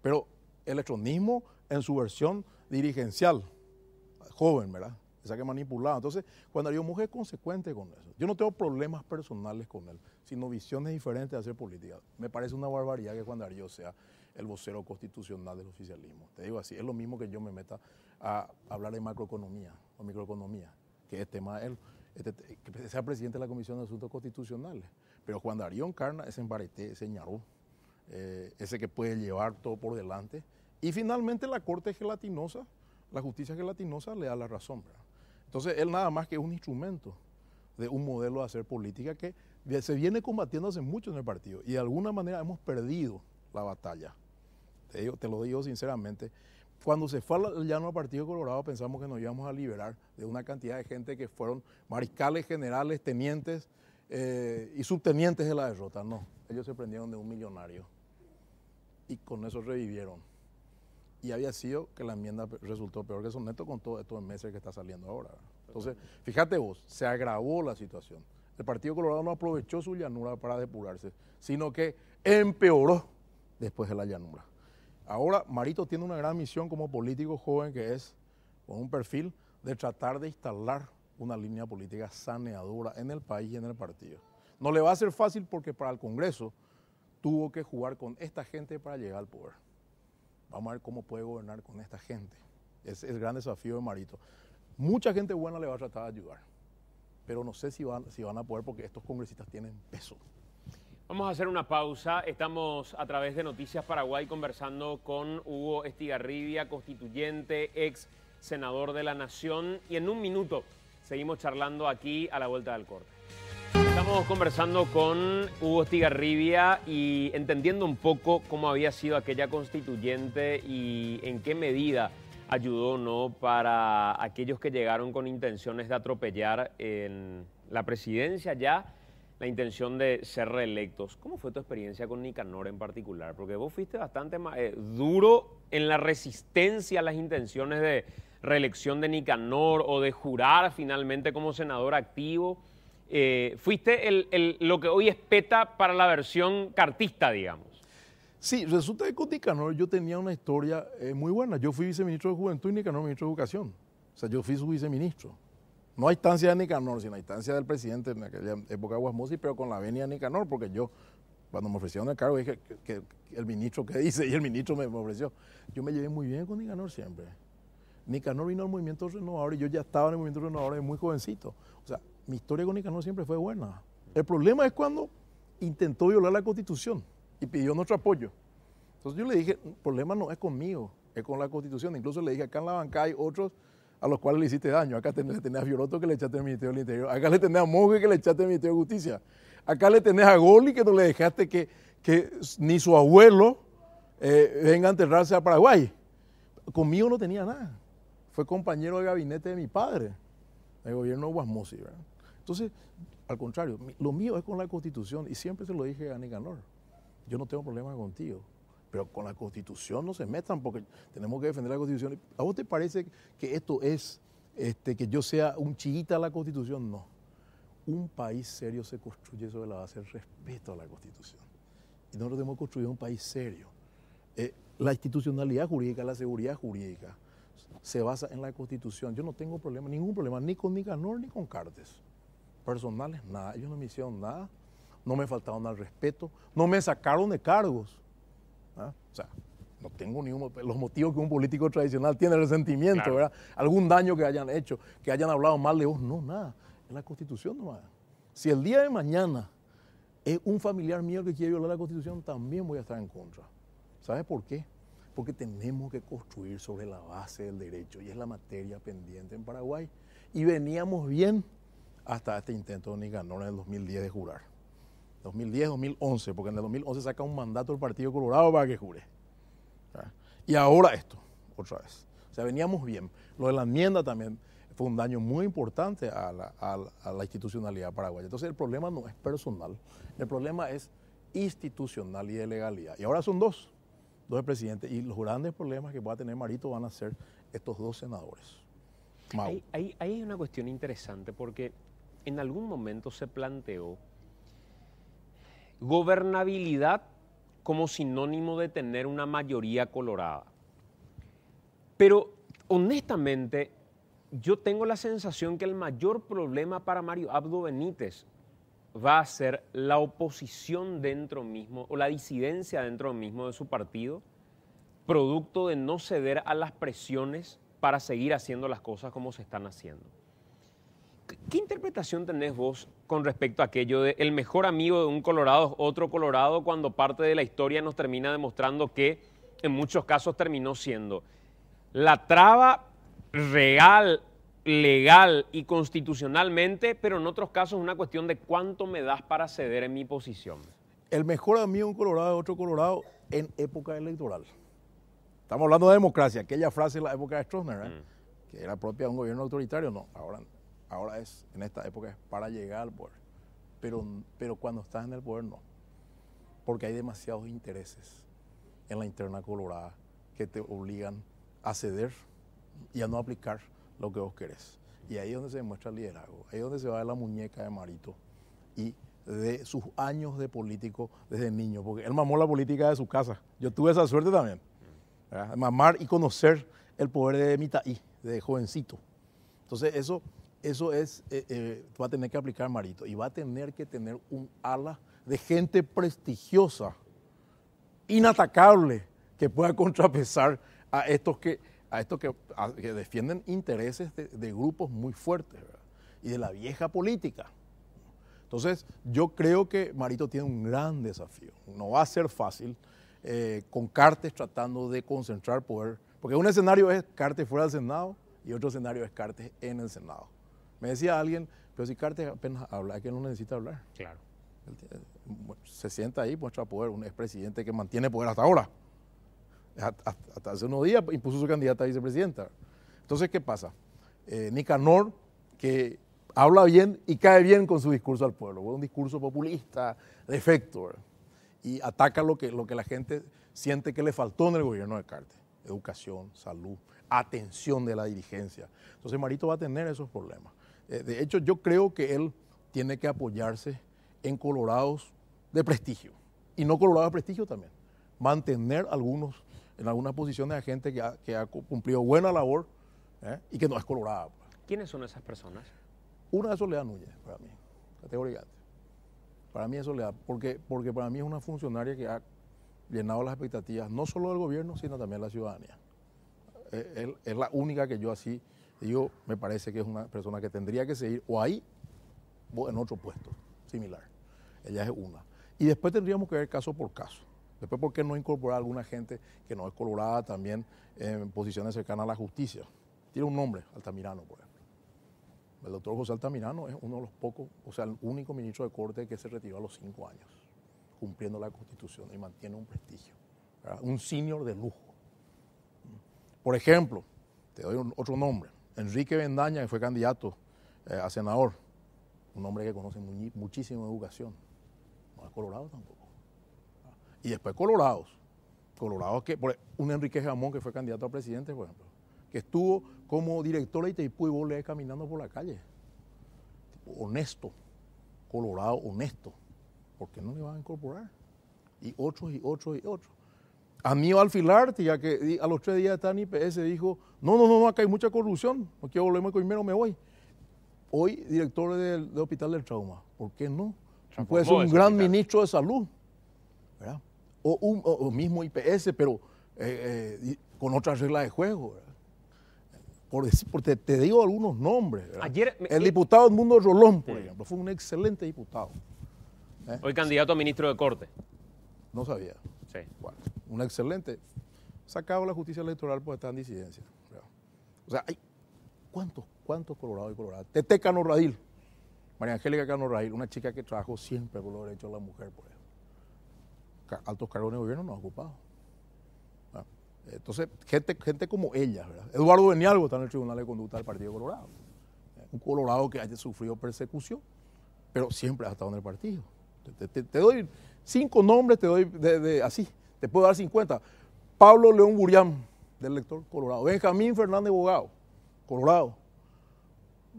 pero electronismo en su versión dirigencial, joven, ¿verdad? Esa que manipulado. Entonces, Juan Darío Monge es consecuente con eso. Yo no tengo problemas personales con él, sino visiones diferentes de hacer política. Me parece una barbaridad que Juan Darío sea el vocero constitucional del oficialismo. Te digo así, es lo mismo que yo me meta a hablar de macroeconomía o microeconomía, que es tema este, que sea presidente de la Comisión de Asuntos Constitucionales. Pero Juan Darío Carna es embareté, ese ñarú, eh, ese que puede llevar todo por delante. Y finalmente la corte gelatinosa, la justicia gelatinosa le da la razón. Entonces él nada más que es un instrumento de un modelo de hacer política que se viene combatiendo hace mucho en el partido y de alguna manera hemos perdido la batalla te, lo digo sinceramente, cuando se fue al llano del Partido Colorado pensamos que nos íbamos a liberar de una cantidad de gente que fueron mariscales, generales, tenientes eh, y subtenientes de la derrota. No, ellos se prendieron de un millonario y con eso revivieron. Y había sido que la enmienda resultó peor que neto con todo estos meses que está saliendo ahora. Entonces, fíjate vos, se agravó la situación. El Partido Colorado no aprovechó su llanura para depurarse, sino que empeoró después de la llanura. Ahora, Marito tiene una gran misión como político joven que es, con un perfil, de tratar de instalar una línea política saneadora en el país y en el partido. No le va a ser fácil porque para el Congreso tuvo que jugar con esta gente para llegar al poder. Vamos a ver cómo puede gobernar con esta gente. es el gran desafío de Marito. Mucha gente buena le va a tratar de ayudar, pero no sé si van, si van a poder porque estos congresistas tienen peso. Vamos a hacer una pausa. Estamos a través de Noticias Paraguay conversando con Hugo Estigarribia, constituyente, ex senador de la Nación. Y en un minuto seguimos charlando aquí a la vuelta del corte. Estamos conversando con Hugo Estigarribia y entendiendo un poco cómo había sido aquella constituyente y en qué medida ayudó no para aquellos que llegaron con intenciones de atropellar en la presidencia ya la intención de ser reelectos. ¿Cómo fue tu experiencia con Nicanor en particular? Porque vos fuiste bastante eh, duro en la resistencia a las intenciones de reelección de Nicanor o de jurar finalmente como senador activo. Eh, fuiste lo que hoy es PETA para la versión cartista, digamos. Sí, resulta que con Nicanor yo tenía una historia eh, muy buena. Yo fui viceministro de Juventud y Nicanor ministro de Educación. O sea, yo fui su viceministro no hay instancia de Nicanor, sino la instancia del presidente en aquella época de pero con la venia de Nicanor, porque yo, cuando me ofrecieron el cargo, dije que, el ministro, ¿qué dice? Y el ministro me, ofreció. Yo me llevé muy bien con Nicanor siempre. Nicanor vino al movimiento renovador y yo ya estaba en el movimiento renovador desde muy jovencito. O sea, mi historia con Nicanor siempre fue buena. El problema es cuando intentó violar la constitución y pidió nuestro apoyo. Entonces yo le dije, el problema no es conmigo, es con la constitución. Incluso le dije acá en la banca hay otros a los cuales le hiciste daño. Acá le tenés a Violoto que le echaste al Ministerio del Interior. Acá le tenés a Monge que le echaste al Ministerio de Justicia. Acá le tenés a Goli que no le dejaste que, ni su abuelo eh, venga a enterrarse a Paraguay. Conmigo no tenía nada. Fue compañero de gabinete de mi padre, del gobierno de Guasmosi. Entonces, al contrario, lo mío es con la Constitución y siempre se lo dije a Nicanor. Yo no tengo problema contigo pero con la Constitución no se metan porque tenemos que defender la Constitución. ¿A vos te parece que esto es este, que yo sea un chiquita a la Constitución? No. Un país serio se construye sobre la base del respeto a la Constitución. Y nosotros hemos construido un país serio. Eh, la institucionalidad jurídica, la seguridad jurídica, se basa en la Constitución. Yo no tengo problema, ningún problema, ni con Nicanor ni con Cartes. Personales, nada. Ellos no me hicieron nada. No me faltaron al respeto. No me sacaron de cargos o sea, no tengo ni los motivos que un político tradicional tiene, resentimiento, ¿verdad? Algún daño que hayan hecho, que hayan hablado mal de vos, no, nada, es la constitución nomás. Si el día de mañana es un familiar mío que quiere violar la constitución, también voy a estar en contra. ¿Sabes por qué? Porque tenemos que construir sobre la base del derecho y es la materia pendiente en Paraguay. Y veníamos bien hasta este intento de Nicanor en el 2010 de jurar. 2010-2011, porque en el 2011 saca un mandato el Partido Colorado para que jure. Y ahora esto, otra vez. O sea, veníamos bien. Lo de la enmienda también fue un daño muy importante a la, institucionalidad paraguaya. Entonces el problema no es personal, el problema es institucional y de legalidad. Y ahora son dos, dos presidentes. Y los grandes problemas que va a tener Marito van a ser estos dos senadores. Ahí, es hay una cuestión interesante porque en algún momento se planteó Gobernabilidad como sinónimo de tener una mayoría colorada. Pero honestamente, yo tengo la sensación que el mayor problema para Mario Abdo Benítez va a ser la oposición dentro mismo o la disidencia dentro mismo de su partido, producto de no ceder a las presiones para seguir haciendo las cosas como se están haciendo. ¿Qué interpretación tenés vos con respecto a aquello de el mejor amigo de un Colorado es otro Colorado cuando parte de la historia nos termina demostrando que en muchos casos terminó siendo la traba real, legal y constitucionalmente, pero en otros casos es una cuestión de cuánto me das para ceder en mi posición? El mejor amigo de un Colorado es otro Colorado en época electoral. Estamos hablando de democracia, aquella frase en la época de Stroessner, ¿eh? mm. que era propia de un gobierno autoritario, no, ahora no ahora es, en esta época es para llegar al poder. Pero, pero cuando estás en el poder no, porque hay demasiados intereses en la interna colorada que te obligan a ceder y a no aplicar lo que vos querés. Y ahí es donde se demuestra el liderazgo, ahí es donde se va la muñeca de Marito y de sus años de político desde niño, porque él mamó la política de su casa. Yo tuve esa suerte también, mamar y conocer el poder de y, de jovencito. Entonces eso eso es, eh, eh, va a tener que aplicar Marito y va a tener que tener un ala de gente prestigiosa, inatacable, que pueda contrapesar a estos que, a estos que, defienden intereses de, grupos muy fuertes y de la vieja política. Entonces, yo creo que Marito tiene un gran desafío. No va a ser fácil eh, con Cartes tratando de concentrar poder, porque un escenario es Cartes fuera del Senado y otro escenario es Cartes en el Senado. Me decía alguien, pero si Carte apenas habla, que no necesita hablar. Claro. se sienta ahí, muestra poder, un expresidente que mantiene poder hasta ahora. Hasta, hace unos días impuso su candidata a vicepresidenta. Entonces, ¿qué pasa? Eh, Nicanor, que habla bien y cae bien con su discurso al pueblo, un discurso populista, defecto. y ataca lo que, lo que la gente siente que le faltó en el gobierno de Carte, educación, salud, atención de la dirigencia. Entonces Marito va a tener esos problemas. Eh, de hecho, yo creo que él tiene que apoyarse en colorados de prestigio y no colorados de prestigio también. Mantener algunos en algunas posiciones a gente que ha, cumplido buena labor ¿eh? y que no es colorada. Pues. ¿Quiénes son esas personas? Una es Soledad Núñez, para mí, categóricamente. Para mí es Soledad, porque, porque para mí es una funcionaria que ha llenado las expectativas no solo del gobierno, sino también de la ciudadanía. Eh, él es, la única que yo así yo me parece que es una persona que tendría que seguir o ahí o en otro puesto similar. Ella es una. Y después tendríamos que ver caso por caso. Después, ¿por qué no incorporar alguna gente que no es colorada también en posiciones cercanas a la justicia? Tiene un nombre, Altamirano, por ejemplo. El doctor José Altamirano es uno de los pocos, o sea, el único ministro de corte que se retiró a los cinco años, cumpliendo la constitución y mantiene un prestigio. Un senior de lujo. Por ejemplo, te doy otro nombre, Enrique Bendaña, que fue candidato eh, a senador, un hombre que conoce muchísima educación, no es colorado tampoco. Y después colorados, colorados que, por un Enrique Jamón, que fue candidato a presidente, por ejemplo, que estuvo como director de Itaipú y caminando por la calle. honesto, colorado honesto, porque no le van a incorporar. Y otros y otros y otros a mí Alfilarte, ya que a los tres días en IPS, dijo, no, no, no, acá hay mucha corrupción, no quiero volverme primero, me voy. Hoy, director del, Hospital del Trauma, ¿por qué no? Fue un gran ministro de salud, ¿verdad? O, mismo IPS, pero eh, eh, con otras reglas de juego, Por porque te, digo algunos nombres. Ayer el eh, diputado Edmundo Rolón, por ejemplo, fue un excelente diputado. Hoy candidato a ministro de Corte. No sabía. Sí. una excelente. Sacado la justicia electoral por pues, está en disidencia. O sea, hay cuántos, cuántos colorados y colorados? Tete Cano María Angélica Cano una chica que trabajó siempre por los derechos de la mujer, pues. Altos cargos de gobierno no ha ocupado. Ah, entonces, gente, gente como ella, ¿verdad? Eduardo Benialgo está en el Tribunal de Conducta del Partido Colorado. Eh, un Colorado que haya sufrido persecución, pero siempre ha estado en el partido. te doy Cinco nombres te doy así, te puedo dar cincuenta. Pablo León Burián, del lector Colorado. Benjamín Fernández Bogado, Colorado.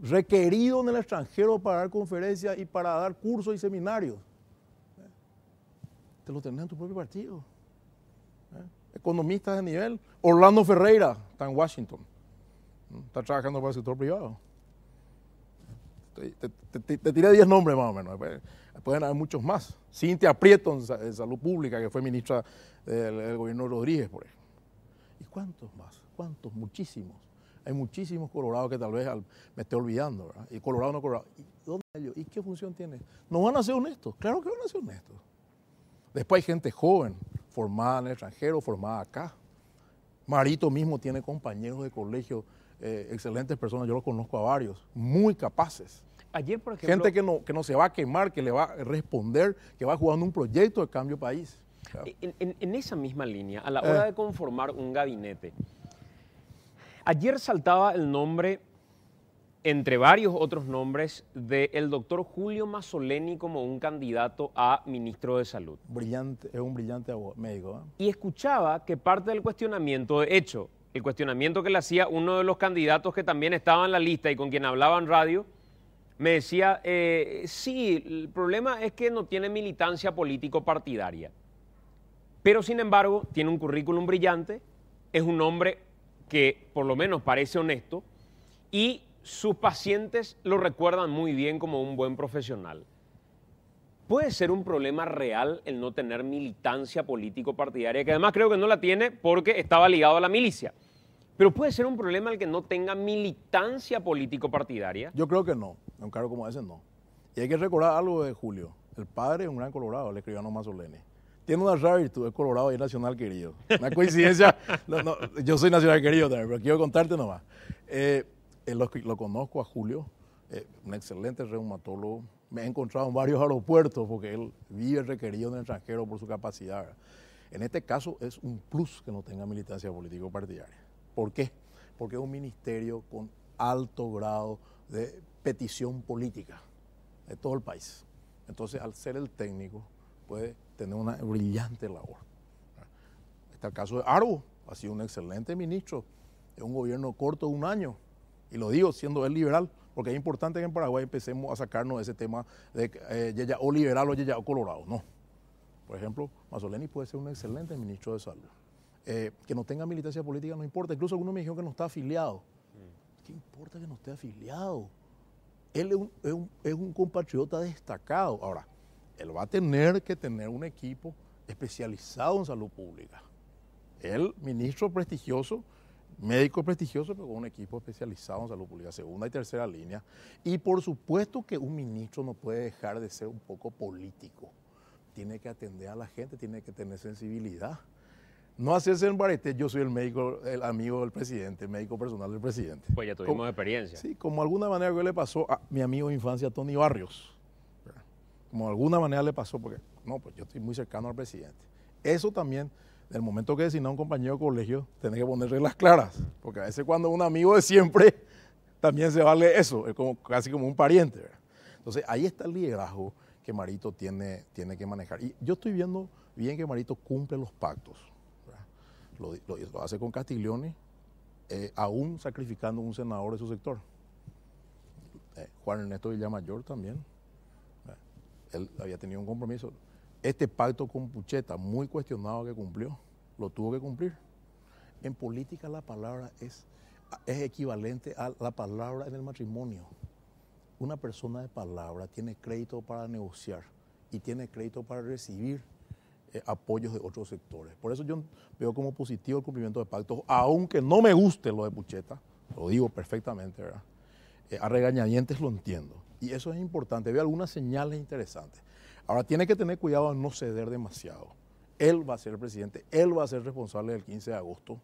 Requerido en el extranjero para dar conferencias y para dar cursos y seminarios. ¿Eh? Te lo tenés en tu propio partido. ¿Eh? Economistas de nivel. Orlando Ferreira, está en Washington. ¿Mm? Está trabajando para el sector privado. Te, te tiré 10 nombres más o menos. Pues pueden haber muchos más. Cintia Prieto en Salud Pública, que fue ministra del, gobierno de Rodríguez, por ejemplo. ¿Y cuántos más? ¿Cuántos? Muchísimos. Hay muchísimos colorados que tal vez me esté olvidando, Y colorado no colorado. ¿Y, dónde ellos? ¿Y qué función tiene? ¿No van a ser honestos? Claro que van a ser honestos. Después hay gente joven, formada en el extranjero, formada acá. Marito mismo tiene compañeros de colegio, eh, excelentes personas, yo los conozco a varios, muy capaces. Gente que no, que no se va a quemar, que le va a responder, que va jugando un proyecto de cambio país. En, esa misma línea, a la hora eh. de conformar un gabinete, ayer saltaba el nombre, entre varios otros nombres, del doctor Julio Mazzoleni como un candidato a ministro de Salud. Brillante, es un brillante médico. ¿eh? Y escuchaba que parte del cuestionamiento, de hecho, el cuestionamiento que le hacía uno de los candidatos que también estaba en la lista y con quien hablaba en radio, me decía, eh, sí, el problema es que no tiene militancia político-partidaria, pero sin embargo tiene un currículum brillante, es un hombre que por lo menos parece honesto y sus pacientes lo recuerdan muy bien como un buen profesional. ¿Puede ser un problema real el no tener militancia político-partidaria? Que además creo que no la tiene porque estaba ligado a la milicia. Pero puede ser un problema el que no tenga militancia político-partidaria. Yo creo que no. En un cargo como ese no. Y hay que recordar algo de Julio. El padre es un gran colorado, el escribano solene Tiene una rara virtud, es colorado y es nacional querido. Una coincidencia, yo soy nacional querido también, pero quiero contarte nomás. Eh, eh, lo, conozco a Julio, eh, un excelente reumatólogo. Me he encontrado en varios aeropuertos porque él vive requerido en el extranjero por su capacidad. En este caso es un plus que no tenga militancia político-partidaria. ¿Por qué? Porque es un ministerio con alto grado de petición política de todo el país. Entonces, al ser el técnico, puede tener una brillante labor. Está el caso de Arbo, ha sido un excelente ministro, de un gobierno corto de un año, y lo digo siendo él liberal, porque es importante que en Paraguay empecemos a sacarnos de ese tema de eh, o liberal o colorado, no. Por ejemplo, Masoleni puede ser un excelente ministro de salud. Eh, que no tenga militancia política no importa, incluso algunos me dijeron que no está afiliado. ¿Qué importa que no esté afiliado? él es un, compatriota destacado. Ahora, él va a tener que tener un equipo especializado en salud pública. Él, ministro prestigioso, médico prestigioso, pero con un equipo especializado en salud pública, segunda y tercera línea. Y por supuesto que un ministro no puede dejar de ser un poco político. Tiene que atender a la gente, tiene que tener sensibilidad. No hacerse en barete, yo soy el médico, el amigo del presidente, médico personal del presidente. Pues ya tuvimos como, experiencia. Sí, como alguna manera que le pasó a mi amigo de infancia, Tony Barrios. Como alguna manera le pasó, porque no, pues yo estoy muy cercano al presidente. Eso también, en el momento que designa un compañero de colegio, tiene que poner reglas claras, porque a veces cuando un amigo de siempre, también se vale eso, es como, casi como un pariente. Entonces ahí está el liderazgo que Marito tiene, tiene que manejar. Y yo estoy viendo bien que Marito cumple los pactos lo, hace con Castiglione, eh, aún sacrificando un senador de su sector. Eh, Juan Ernesto Villamayor también. Eh, él había tenido un compromiso. Este pacto con Pucheta, muy cuestionado que cumplió, lo tuvo que cumplir. En política la palabra es, es equivalente a la palabra en el matrimonio. Una persona de palabra tiene crédito para negociar y tiene crédito para recibir eh, apoyos de otros sectores. Por eso yo veo como positivo el cumplimiento de pactos, aunque no me guste lo de Pucheta, lo digo perfectamente, ¿verdad? Eh, a regañadientes lo entiendo. Y eso es importante, veo algunas señales interesantes. Ahora tiene que tener cuidado de no ceder demasiado. Él va a ser el presidente, él va a ser responsable del 15 de agosto.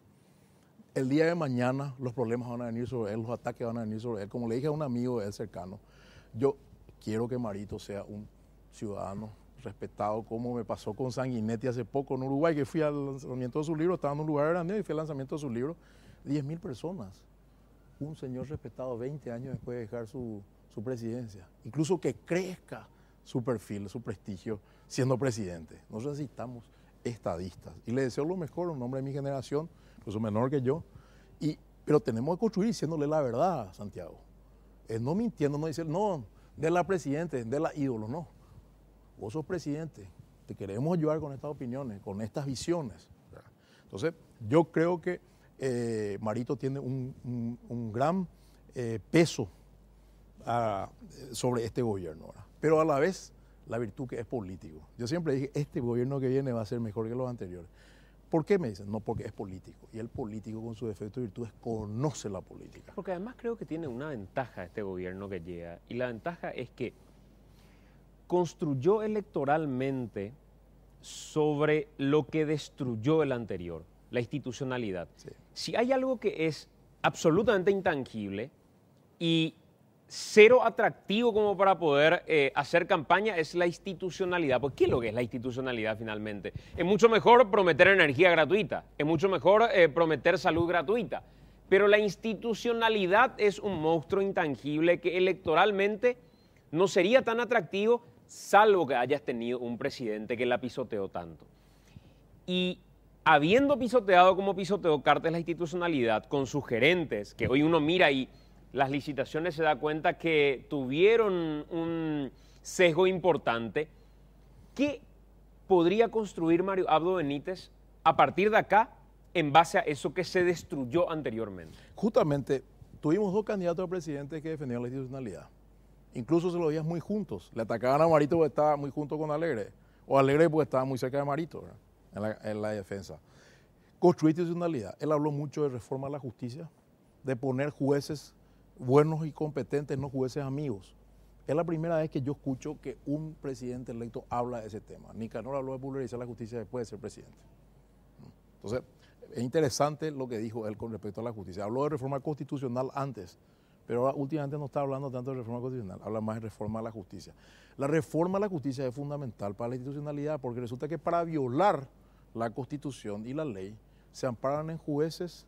El día de mañana los problemas van a venir sobre él, los ataques van a venir sobre él. Como le dije a un amigo de él cercano, yo quiero que Marito sea un ciudadano respetado, como me pasó con Sanguinetti hace poco en Uruguay, que fui al lanzamiento de su libro, estaba en un lugar grande y fui al lanzamiento de su libro, 10.000 personas. Un señor respetado 20 años después de dejar su, presidencia. Incluso que crezca su perfil, su prestigio, siendo presidente. Nosotros necesitamos estadistas. Y le deseo lo mejor a un hombre de mi generación, incluso pues menor que yo. Y, pero tenemos que construir diciéndole la verdad, Santiago. Eh, no mintiendo, no decir, no, de la presidente, de la ídolo, no vos sos presidente, te queremos ayudar con estas opiniones, con estas visiones. Entonces, yo creo que eh, Marito tiene un, gran eh, peso ah, sobre este gobierno, pero a la vez la virtud que es político. Yo siempre dije, este gobierno que viene va a ser mejor que los anteriores. ¿Por qué me dicen? No, porque es político. Y el político con su defecto y virtudes conoce la política. Porque además creo que tiene una ventaja este gobierno que llega. Y la ventaja es que construyó electoralmente sobre lo que destruyó el anterior, la institucionalidad. Si hay algo que es absolutamente intangible y cero atractivo como para poder eh, hacer campaña es la institucionalidad. ¿Por pues, ¿qué es lo que es la institucionalidad finalmente? Es mucho mejor prometer energía gratuita, es mucho mejor eh, prometer salud gratuita, pero la institucionalidad es un monstruo intangible que electoralmente no sería tan atractivo salvo que hayas tenido un presidente que la pisoteó tanto. Y habiendo pisoteado como pisoteó Cartes la institucionalidad con sus gerentes, que hoy uno mira y las licitaciones se da cuenta que tuvieron un sesgo importante, ¿qué podría construir Mario Abdo Benítez a partir de acá en base a eso que se destruyó anteriormente? Justamente tuvimos dos candidatos a presidente que defendieron la institucionalidad. Incluso se lo veías muy juntos. Le atacaban a Marito porque estaba muy junto con Alegre. O Alegre porque estaba muy cerca de Marito en la, defensa. Construir institucionalidad. Él habló mucho de reforma a la justicia, de poner jueces buenos y competentes, no jueces amigos. Es la primera vez que yo escucho que un presidente electo habla de ese tema. Nicanor habló de popularizar la justicia después de ser presidente. Entonces, es interesante lo que dijo él con respecto a la justicia. Habló de reforma constitucional antes, pero últimamente no está hablando tanto de reforma constitucional, habla más de reforma a la justicia. La reforma a la justicia es fundamental para la institucionalidad porque resulta que para violar la constitución y la ley se amparan en jueces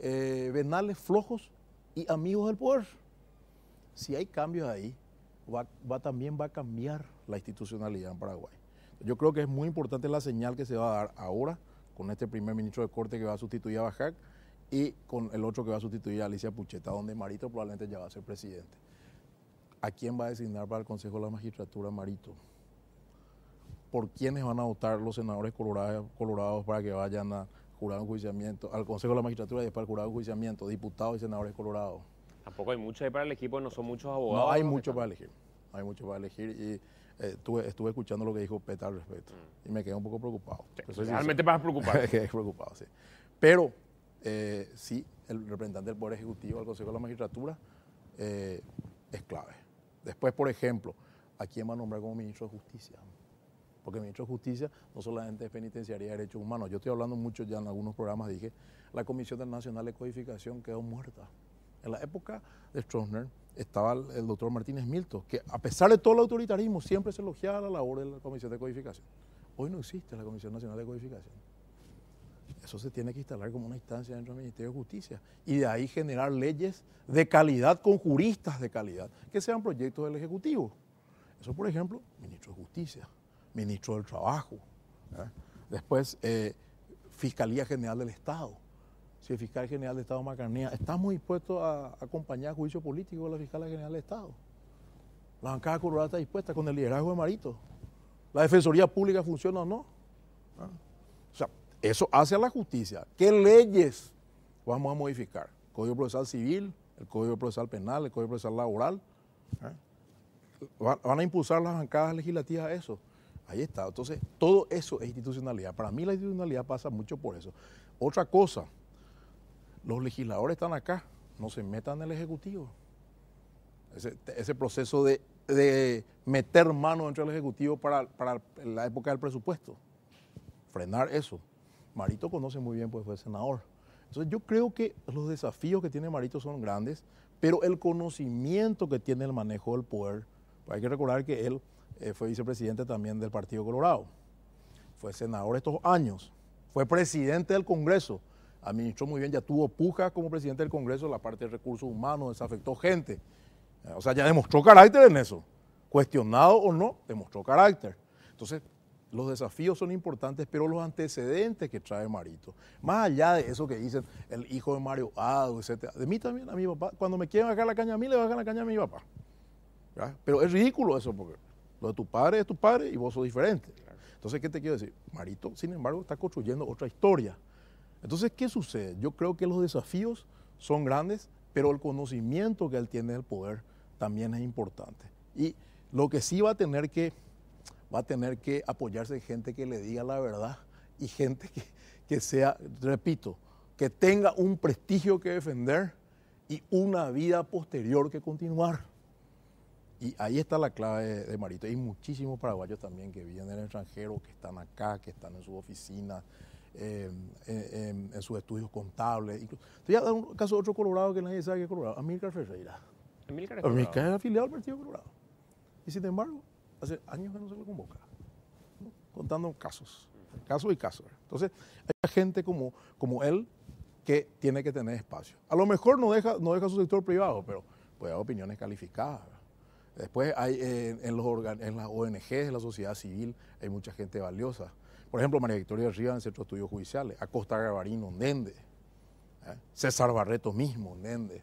eh, venales flojos y amigos del poder. Si hay cambios ahí, va, también va a cambiar la institucionalidad en Paraguay. Yo creo que es muy importante la señal que se va a dar ahora con este primer ministro de corte que va a sustituir a Bajac y con el otro que va a sustituir a Alicia Pucheta, donde Marito probablemente ya va a ser presidente. ¿A quién va a designar para el Consejo de la Magistratura Marito? ¿Por quiénes van a votar los senadores colorados, para que vayan a jurado enjuiciamiento, al Consejo de la Magistratura y después al jurado de juiciamiento, diputados y senadores colorados? Tampoco hay mucho ahí para el equipo, pues no son muchos abogados. No, hay muchos para elegir. Hay mucho para elegir y eh, estuve, escuchando lo que dijo Peta al respecto mm. y me quedé un poco preocupado. realmente vas preocupado. me quedé preocupado, sí. Pero si eh, sí, el representante del Poder Ejecutivo al Consejo de la Magistratura eh, es clave. Después, por ejemplo, ¿a quién va a nombrar como ministro de Justicia? Porque el ministro de Justicia no solamente es penitenciaría de derechos humanos. Yo estoy hablando mucho ya en algunos programas, dije, la Comisión Nacional de Codificación quedó muerta. En la época de Stroessner estaba el, doctor Martínez Milton, que a pesar de todo el autoritarismo siempre se elogiaba la labor de la Comisión de Codificación. Hoy no existe la Comisión Nacional de Codificación. Eso se tiene que instalar como una instancia dentro del Ministerio de Justicia y de ahí generar leyes de calidad con juristas de calidad, que sean proyectos del Ejecutivo. Eso, por ejemplo, ministro de Justicia, ministro del Trabajo, ¿eh? después eh, Fiscalía General del Estado. Si el fiscal general del Estado está muy dispuesto a acompañar juicio político de la Fiscalía general del Estado. La bancada colorada está dispuesta con el liderazgo de Marito. La defensoría pública funciona o no. ¿Ah? Eso hace a la justicia. ¿Qué leyes vamos a modificar? El Código Procesal Civil, el Código Procesal Penal, el Código Procesal Laboral. ¿eh? Van a impulsar las bancadas legislativas a eso. Ahí está. Entonces, todo eso es institucionalidad. Para mí la institucionalidad pasa mucho por eso. Otra cosa, los legisladores están acá, no se metan en el Ejecutivo. Ese, proceso de, meter mano dentro del Ejecutivo para la época del presupuesto. Frenar eso. Marito conoce muy bien, pues fue senador. Entonces yo creo que los desafíos que tiene Marito son grandes, pero el conocimiento que tiene el manejo del poder, pues, hay que recordar que él eh, fue vicepresidente también del Partido Colorado, fue senador estos años, fue presidente del Congreso, administró muy bien, ya tuvo puja como presidente del Congreso, la parte de recursos humanos, desafectó gente. O sea, ya demostró carácter en eso. Cuestionado o no, demostró carácter. Entonces, los desafíos son importantes, pero los antecedentes que trae Marito, más allá de eso que dicen el hijo de Mario Ado, etc. De mí también, a mi papá, cuando me quieren bajar la caña a mí, le bajan la caña a mi papá. Pero es ridículo eso, porque lo de tu padre es tu padre y vos sos diferente. Entonces, ¿qué te quiero decir? Marito, sin embargo, está construyendo otra historia. Entonces, ¿qué sucede? Yo creo que los desafíos son grandes, pero el conocimiento que él tiene del poder también es importante. Y lo que sí va a tener que va a tener que apoyarse en gente que le diga la verdad y gente que, que sea, repito, que tenga un prestigio que defender y una vida posterior que continuar. Y ahí está la clave de, Marito. Hay muchísimos paraguayos también que vienen el extranjero, que están acá, que están en sus oficinas, em, em, em, en, sus estudios contables. Incluso, te un caso de otro colorado que nadie sabe que es colorado, Amílcar Ferreira. Amílcar, Ferreira. Amílcar es afiliado al Partido Colorado. Y sin embargo, hace años que no se le convoca, contando casos, casos y casos. Entonces, hay gente como, como él que tiene que tener espacio. A lo mejor no deja, no deja su sector privado, pero puede dar opiniones calificadas. Después hay eh, en, los en las ONGs, en la sociedad civil, hay mucha gente valiosa. Por ejemplo, María Victoria Rivas en el Centro Estudios Judiciales, Acosta Gavarino, Nende, ¿eh? César Barreto mismo, Nende.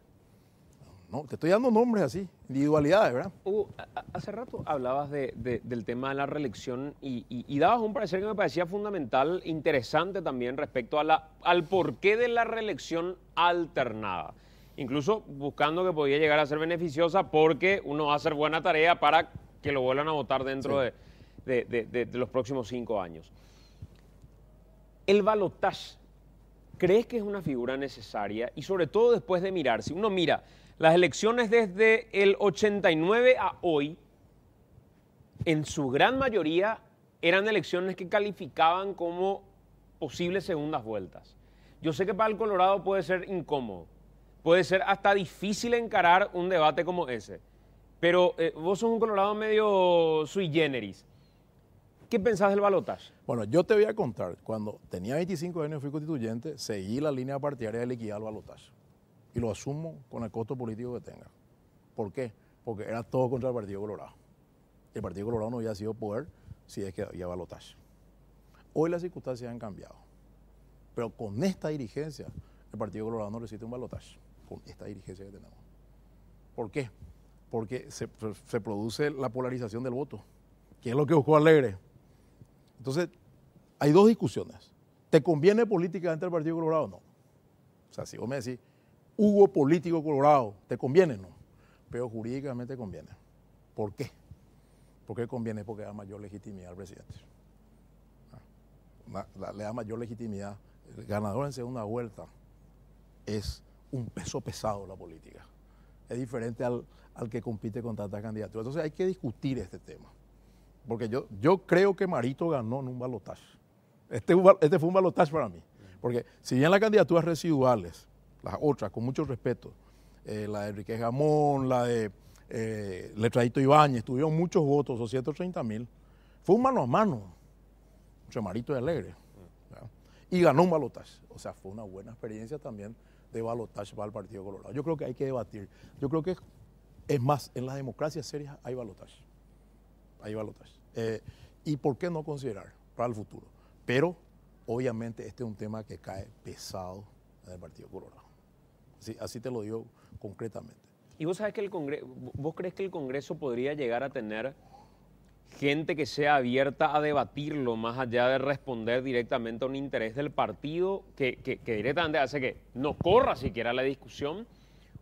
No, te estoy dando nombres así, individualidades, ¿verdad? Hugo, hace rato hablabas del tema de la reelección y, dabas un parecer que me parecía fundamental, interesante también respecto a la, al porqué de la reelección alternada. Incluso buscando que podía llegar a ser beneficiosa porque uno va a hacer buena tarea para que lo vuelvan a votar dentro de, de los próximos cinco años. El balotaje ¿Crees que es una figura necesaria? Y sobre todo después de mirar, si uno mira las elecciones desde el 89 a hoy, en su gran mayoría, eran elecciones que calificaban como posibles segundas vueltas. Yo sé que para el Colorado puede ser incómodo, puede ser hasta difícil encarar un debate como ese, pero eh, vos sos un Colorado medio sui generis. ¿Qué pensás del balotaje? Bueno, yo te voy a contar, cuando tenía 25 años fui constituyente, seguí la línea partidaria de liquidar el balotaje y lo asumo con el costo político que tenga. ¿Por qué? Porque era todo contra el Partido Colorado. El Partido Colorado no había sido poder si es que había balotaje. Hoy las circunstancias han cambiado. Pero con esta dirigencia, el Partido Colorado no necesita un balotaje. Con esta dirigencia que tenemos. ¿Por qué? Porque se, produce la polarización del voto, que es lo que buscó Alegre. Entonces, hay dos discusiones. ¿Te conviene políticamente el Partido Colorado o no? O sea, si vos me decís, Hugo político colorado, ¿te conviene? No, pero jurídicamente conviene. ¿Por qué? Porque conviene? Porque da mayor legitimidad al presidente. Ah, le da mayor legitimidad. El ganador en segunda vuelta es un peso pesado la política. Es diferente al, que compite con tantas candidaturas. Entonces hay que discutir este tema. Porque yo, yo creo que Marito ganó en un balotaje. Este, este fue un balotaje para mí. Porque si bien las candidaturas residuales las otras, con mucho respeto, eh, la de Enrique Gamón, la de eh, Letradito Ibáñez, tuvieron muchos votos, o 130 mil. Fue un mano a mano, entre Marito y Alegre. Y ganó un balotaje. O sea, fue una buena experiencia también de balotaje para el Partido Colorado. Yo creo que hay que debatir. Yo creo que es más, en las democracias serias hay balotaje. Hay balotaje. Eh, ¿Y por qué no considerar para el futuro? Pero obviamente este es un tema que cae pesado en el Partido Colorado así te lo digo concretamente. ¿Y vos, sabes que el Congreso, vos crees que el Congreso podría llegar a tener gente que sea abierta a debatirlo más allá de responder directamente a un interés del partido que, directamente hace que no corra siquiera la discusión?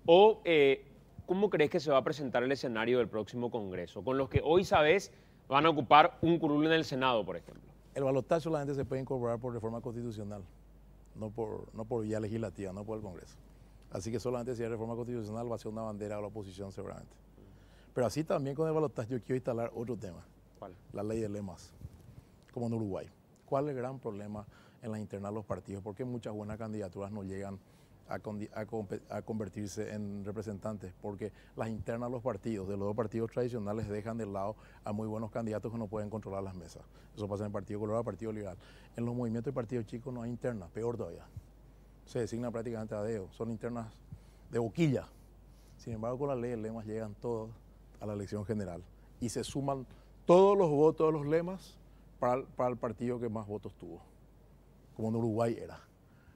¿O eh, cómo crees que se va a presentar el escenario del próximo Congreso? Con los que hoy sabes van a ocupar un curul en el Senado, por ejemplo. El la gente se puede incorporar por reforma constitucional, no por, no por vía legislativa, no por el Congreso. Así que solamente si hay reforma constitucional va a ser una bandera a la oposición seguramente. Pero así también con el balotaje yo quiero instalar otro tema. ¿Cuál? La ley de lemas, como en Uruguay. ¿Cuál es el gran problema en las internas de los partidos? Porque muchas buenas candidaturas no llegan a, convertirse en representantes? Porque las internas de los partidos, de los dos partidos tradicionales, dejan de lado a muy buenos candidatos que no pueden controlar las mesas. Eso pasa en el Partido Colorado, Partido Liberal. En los movimientos de partidos chicos no hay internas, peor todavía se designa prácticamente a deo son internas de boquilla. Sin embargo, con la ley de lemas llegan todos a la elección general y se suman todos los votos de los lemas para el, partido que más votos tuvo, como en Uruguay era.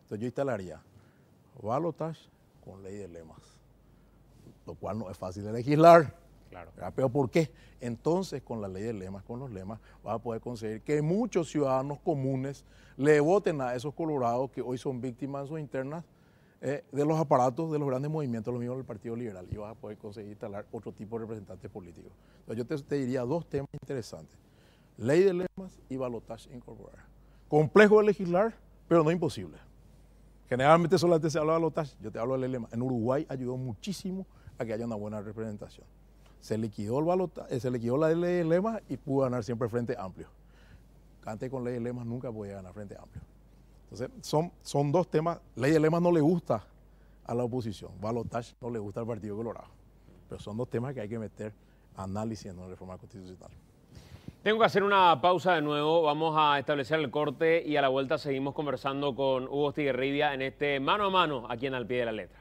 Entonces yo instalaría balotage con ley de lemas, lo cual no es fácil de legislar. Pero ¿por qué? Entonces, con la ley de lemas, con los lemas, vas a poder conseguir que muchos ciudadanos comunes le voten a esos colorados que hoy son víctimas o internas eh, de los aparatos de los grandes movimientos, lo mismo del Partido Liberal, y vas a poder conseguir instalar otro tipo de representantes políticos. Entonces, yo te, diría dos temas interesantes. Ley de lemas y balotaje incorporar. Complejo de legislar, pero no imposible. Generalmente solamente se habla de balotaje, yo te hablo de lema. En Uruguay ayudó muchísimo a que haya una buena representación se liquidó, el balota, eh, se liquidó la ley de lemas y pudo ganar siempre Frente Amplio. Cante con ley de lemas nunca podía ganar Frente Amplio. Entonces, son, son dos temas. Ley de lemas no le gusta a la oposición, Balotage no le gusta al Partido Colorado. Pero son dos temas que hay que meter análisis en la reforma constitucional. Tengo que hacer una pausa de nuevo, vamos a establecer el corte y a la vuelta seguimos conversando con Hugo Stiguerribia en este mano a mano aquí en Al Pie de la Letra.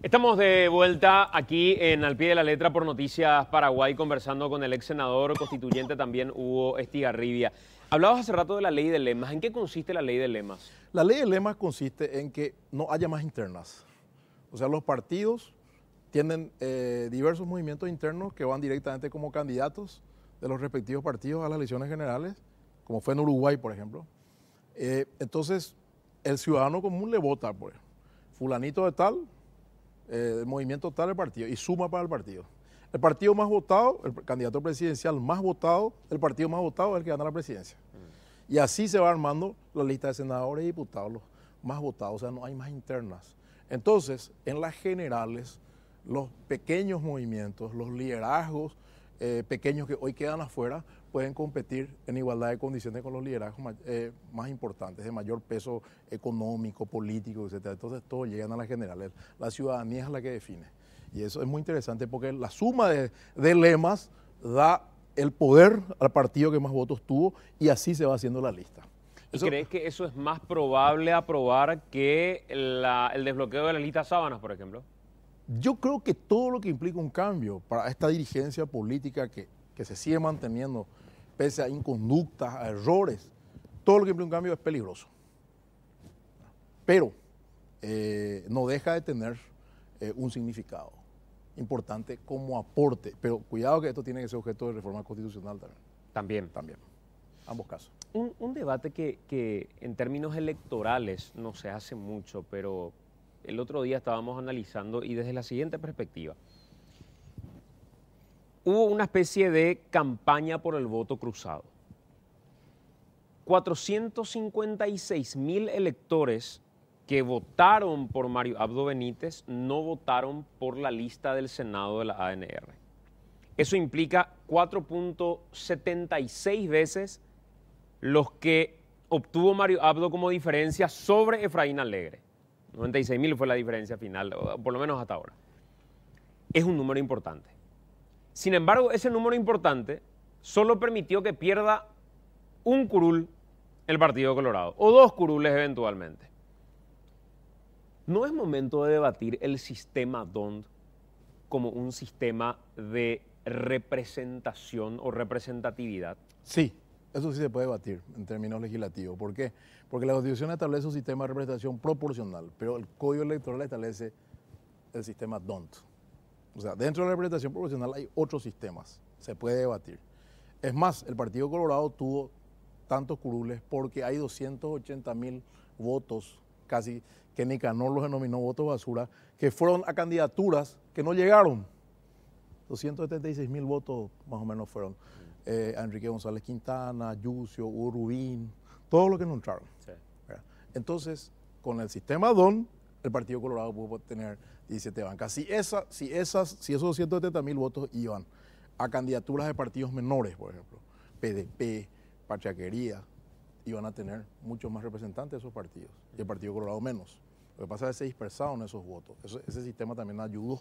Estamos de vuelta aquí en Al Pie de la Letra por Noticias Paraguay, conversando con el ex senador constituyente también Hugo Estigarribia. Hablabas hace rato de la ley de lemas. ¿En qué consiste la ley de lemas? La ley de lemas consiste en que no haya más internas. O sea, los partidos tienen eh, diversos movimientos internos que van directamente como candidatos de los respectivos partidos a las elecciones generales, como fue en Uruguay, por ejemplo. Eh, entonces, el ciudadano común le vota, por pues fulanito de tal, eh, movimiento tal, del partido, y suma para el partido. El partido más votado, el candidato presidencial más votado, el partido más votado es el que gana la presidencia. Mm. Y así se va armando la lista de senadores y diputados más votados, o sea, no hay más internas. Entonces, en las generales, los pequeños movimientos, los liderazgos eh, pequeños que hoy quedan afuera, pueden competir en igualdad de condiciones con los liderazgos eh, más importantes, de mayor peso económico, político, etcétera. Entonces todos llegan a las generales. La ciudadanía es la que define. Y eso es muy interesante porque la suma de, lemas da el poder al partido que más votos tuvo y así se va haciendo la lista. ¿Y crees que eso es más probable aprobar que el desbloqueo de la lista sábanas, por ejemplo? Yo creo que todo lo que implica un cambio para esta dirigencia política que se sigue manteniendo pese a inconductas, a errores, todo lo que implica un cambio es peligroso. Pero eh, no deja de tener eh, un significado importante como aporte. Pero cuidado que esto tiene que ser objeto de reforma constitucional también. También. También. Ambos casos. Un, debate que, que, en términos electorales no se hace mucho, pero el otro día estábamos analizando y desde la siguiente perspectiva hubo una especie de campaña por el voto cruzado. 456 mil electores que votaron por Mario Abdo Benítez no votaron por la lista del Senado de la ANR. Eso implica 4.76 veces los que obtuvo Mario Abdo como diferencia sobre Efraín Alegre. 96 mil fue la diferencia final, por lo menos hasta ahora. Es un número importante. Sin embargo, ese número importante solo permitió que pierda un curul el Partido Colorado, o dos curules eventualmente. No es momento de debatir el sistema DONT como un sistema de representación o representatividad. Sí, eso sí se puede debatir en términos legislativos. ¿Por qué? Porque la Constitución establece un sistema de representación proporcional, pero el Código Electoral establece el sistema DONT. O sea, dentro de la representación proporcional hay otros sistemas, se puede debatir. Es más, el Partido Colorado tuvo tantos curules porque hay 280 mil votos casi que ni Nicanor los denominó votos basura, que fueron a candidaturas que no llegaron. 276 mil votos más o menos fueron. Eh, Enrique González Quintana, Yucio, Urubín, todo lo que no entraron. Entonces, con el sistema DON, el Partido Colorado pudo tener te bancas. Si, esa, si, esas, si esos 270 mil votos iban a candidaturas de partidos menores, por ejemplo, PDP, Pachaquería, iban a tener muchos más representantes de esos partidos y el Partido Colorado menos. Lo que pasa es que se dispersaron esos votos. ese sistema también ayudó.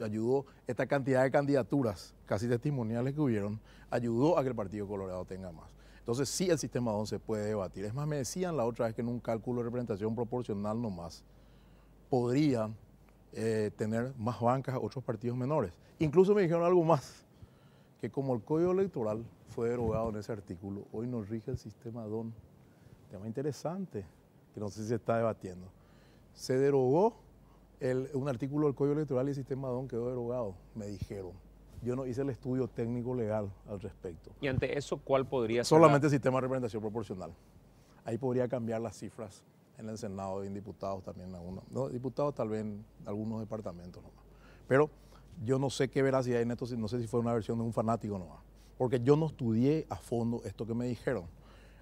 Ayudó esta cantidad de candidaturas, casi testimoniales que hubieron, ayudó a que el Partido Colorado tenga más. Entonces sí el sistema 11 puede debatir. Es más, me decían la otra vez que en un cálculo de representación proporcional nomás podrían eh, tener más bancas a otros partidos menores. Incluso me dijeron algo más, que como el código electoral fue derogado en ese artículo, hoy nos rige el sistema DON. Tema interesante, que no sé si se está debatiendo. Se derogó el, un artículo del código electoral y el sistema DON quedó derogado, me dijeron. Yo no hice el estudio técnico legal al respecto. ¿Y ante eso cuál podría ser? Solamente el sistema de representación proporcional. Ahí podría cambiar las cifras en el Senado y en diputados también algunos. No, diputados tal vez en algunos departamentos Pero yo no sé qué veracidad hay en esto, no sé si fue una versión de un fanático no. Porque yo no estudié a fondo esto que me dijeron.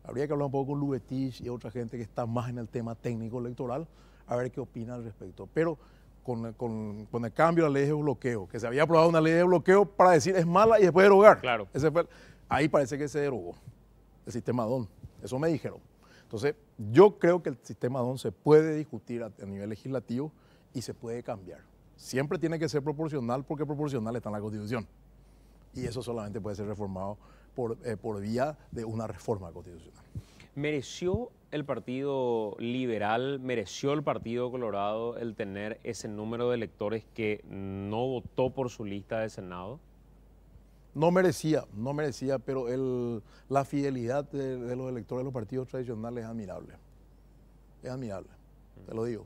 Habría que hablar un poco con Lubetich y otra gente que está más en el tema técnico electoral, a ver qué opina al respecto. Pero con, el cambio de la ley de bloqueo, que se había aprobado una ley de bloqueo para decir es mala y después derogar. Claro. Ese fue, ahí parece que se derogó el sistema DON. Eso me dijeron. Entonces, yo creo que el sistema DON se puede discutir a, nivel legislativo y se puede cambiar. Siempre tiene que ser proporcional porque proporcional está en la Constitución. Y eso solamente puede ser reformado por, eh, por vía de una reforma constitucional. ¿Mereció el Partido Liberal, mereció el Partido Colorado el tener ese número de electores que no votó por su lista de Senado? No merecía, no merecía, pero la fidelidad de, los electores de los partidos tradicionales es admirable. Es admirable, te lo digo.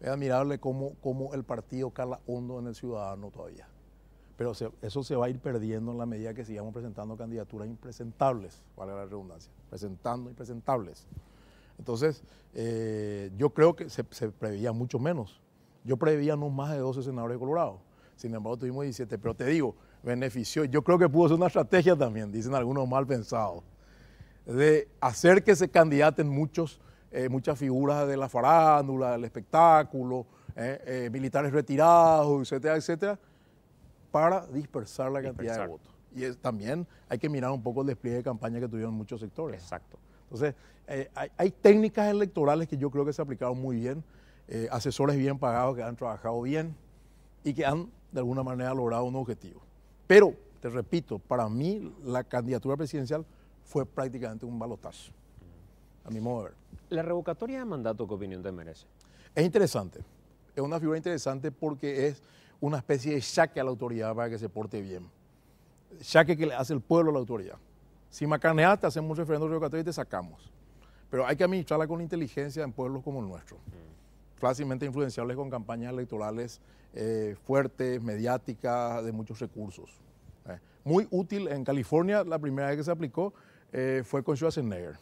Es admirable cómo el partido cala hondo en el ciudadano todavía. Pero eso se va a ir perdiendo en la medida que sigamos presentando candidaturas impresentables, vale la redundancia, presentando impresentables. Entonces, eh, yo creo que se, se preveía mucho menos. Yo preveía no más de 12 senadores de Colorado. Sin embargo, tuvimos 17. Pero te digo, benefició, yo creo que pudo ser una estrategia también, dicen algunos mal pensados, de hacer que se candidaten muchos, eh, muchas figuras de la farándula, del espectáculo, eh, eh, militares retirados, etcétera, etcétera, para dispersar la cantidad de votos. Y también hay que mirar un poco el despliegue de campaña que tuvieron muchos sectores. Exacto. Entonces, hay, técnicas electorales que yo creo que se aplicaron muy bien. asesores bien pagados que han trabajado bien y que han de alguna manera logrado un objetivo. Pero, te repito, para mí la candidatura presidencial fue prácticamente un balotazo, a mi modo de ver. ¿La revocatoria de mandato qué opinión te merece? Es interesante, es una figura interesante porque es una especie de saque a la autoridad para que se porte bien. Saque que le hace el pueblo a la autoridad. Si macaneaste, hacemos un referendo revocatorio y te sacamos. Pero hay que administrarla con inteligencia en pueblos como el nuestro. Mm. Fácilmente influenciables con campañas electorales eh, fuerte, mediática, de muchos recursos. Eh, muy útil en California, la primera vez que se aplicó eh, fue con Schwarzenegger.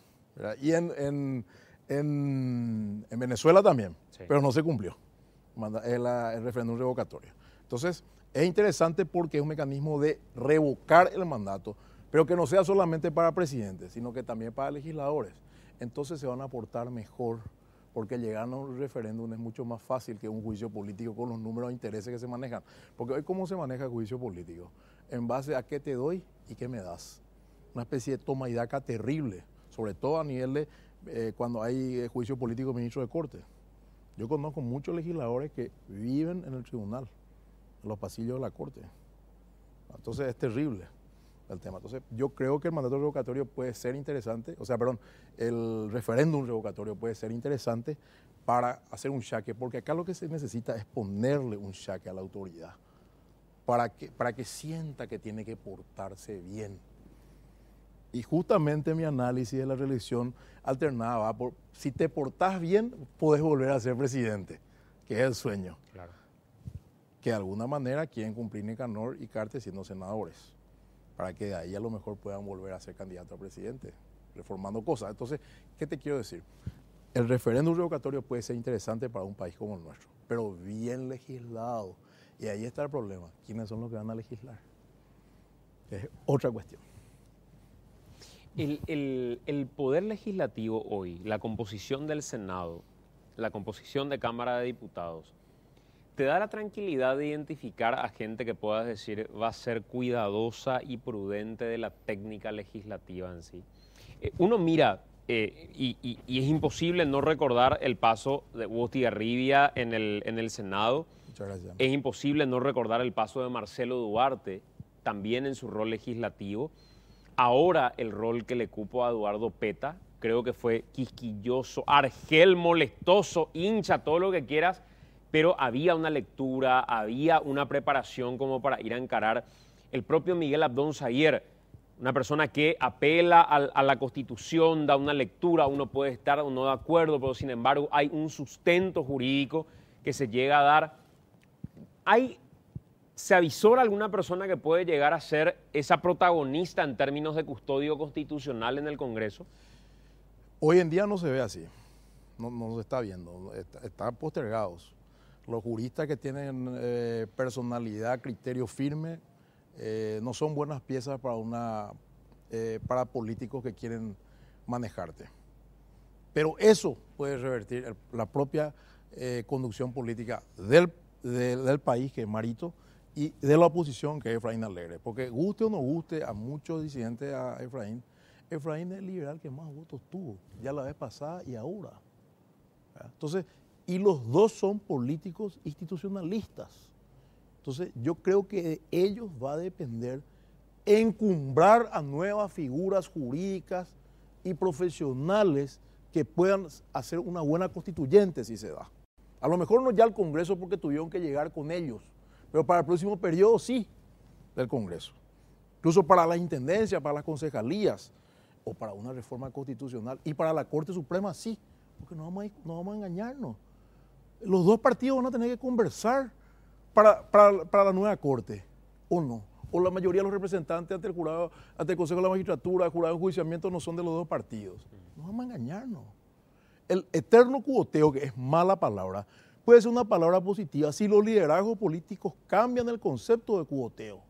Y en, en, en, Venezuela también, pero no se cumplió el, referéndum revocatorio. Entonces, es interesante porque es un mecanismo de revocar el mandato, pero que no sea solamente para presidentes, sino que también para legisladores. Entonces se van a aportar mejor porque llegar a un referéndum es mucho más fácil que un juicio político con los números de intereses que se manejan. Porque hoy, ¿cómo se maneja el juicio político? En base a qué te doy y qué me das. Una especie de toma y daca terrible, sobre todo a nivel de eh, cuando hay eh, juicio político ministro de corte. Yo conozco muchos legisladores que viven en el tribunal, en los pasillos de la corte. Entonces es terrible tema. Entonces, yo creo que el mandato revocatorio puede ser interesante, o sea, perdón, el referéndum revocatorio puede ser interesante para hacer un chaque, porque acá lo que se necesita es ponerle un chaque a la autoridad para que, para que sienta que tiene que portarse bien. Y justamente mi análisis de la reelección alternada va por, si te portás bien, puedes volver a ser presidente, que es el sueño. Que de alguna manera quieren cumplir Nicanor y Cartes siendo senadores para que de ahí a lo mejor puedan volver a ser candidato a presidente, reformando cosas. Entonces, ¿qué te quiero decir? El referéndum revocatorio puede ser interesante para un país como el nuestro, pero bien legislado. Y ahí está el problema. ¿Quiénes son los que van a legislar? Es otra cuestión. el poder legislativo hoy, la composición del Senado, la composición de Cámara de Diputados, ¿Te da la tranquilidad de identificar a gente que puedas decir va a ser cuidadosa y prudente de la técnica legislativa en sí? Eh, uno mira, eh, y, es imposible no recordar el paso de Wotty Arribia en el, en el Senado. Muchas gracias. Es imposible no recordar el paso de Marcelo Duarte, también en su rol legislativo. Ahora el rol que le cupo a Eduardo Peta, creo que fue quisquilloso, argel, molestoso, hincha, todo lo que quieras, pero había una lectura, había una preparación como para ir a encarar el propio Miguel Abdón Sayer, una persona que apela a, la Constitución, da una lectura, uno puede estar o no de acuerdo, pero sin embargo hay un sustento jurídico que se llega a dar. Hay ¿Se avisora alguna persona que puede llegar a ser esa protagonista en términos de custodio constitucional en el Congreso? Hoy en día no se ve así, no, se está viendo, está, están postergados. Los juristas que tienen eh, personalidad, criterio firme, eh, no son buenas piezas para, una, eh, para políticos que quieren manejarte. Pero eso puede revertir la propia conducción política del, del, país, que es Marito, y de la oposición, que es Efraín Alegre. Porque guste o no guste a muchos disidentes a Efraín, Efraín es el liberal que más votos tuvo, ya la vez pasada y ahora. Entonces, y los dos son políticos institucionalistas. Entonces yo creo que de ellos va a depender encumbrar a nuevas figuras jurídicas y profesionales que puedan hacer una buena constituyente si se da. A lo mejor no ya el Congreso porque tuvieron que llegar con ellos, pero para el próximo periodo sí del Congreso. Incluso para la Intendencia, para las concejalías o para una reforma constitucional y para la Corte Suprema sí, porque no vamos a engañarnos los dos partidos van a tener que conversar para, la nueva corte, ¿o no? O la mayoría de los representantes ante el jurado, ante el Consejo de la Magistratura, jurado de juiciamiento, no son de los dos partidos. No vamos a engañarnos. El eterno cuboteo, que es mala palabra, puede ser una palabra positiva si los liderazgos políticos cambian el concepto de cuboteo.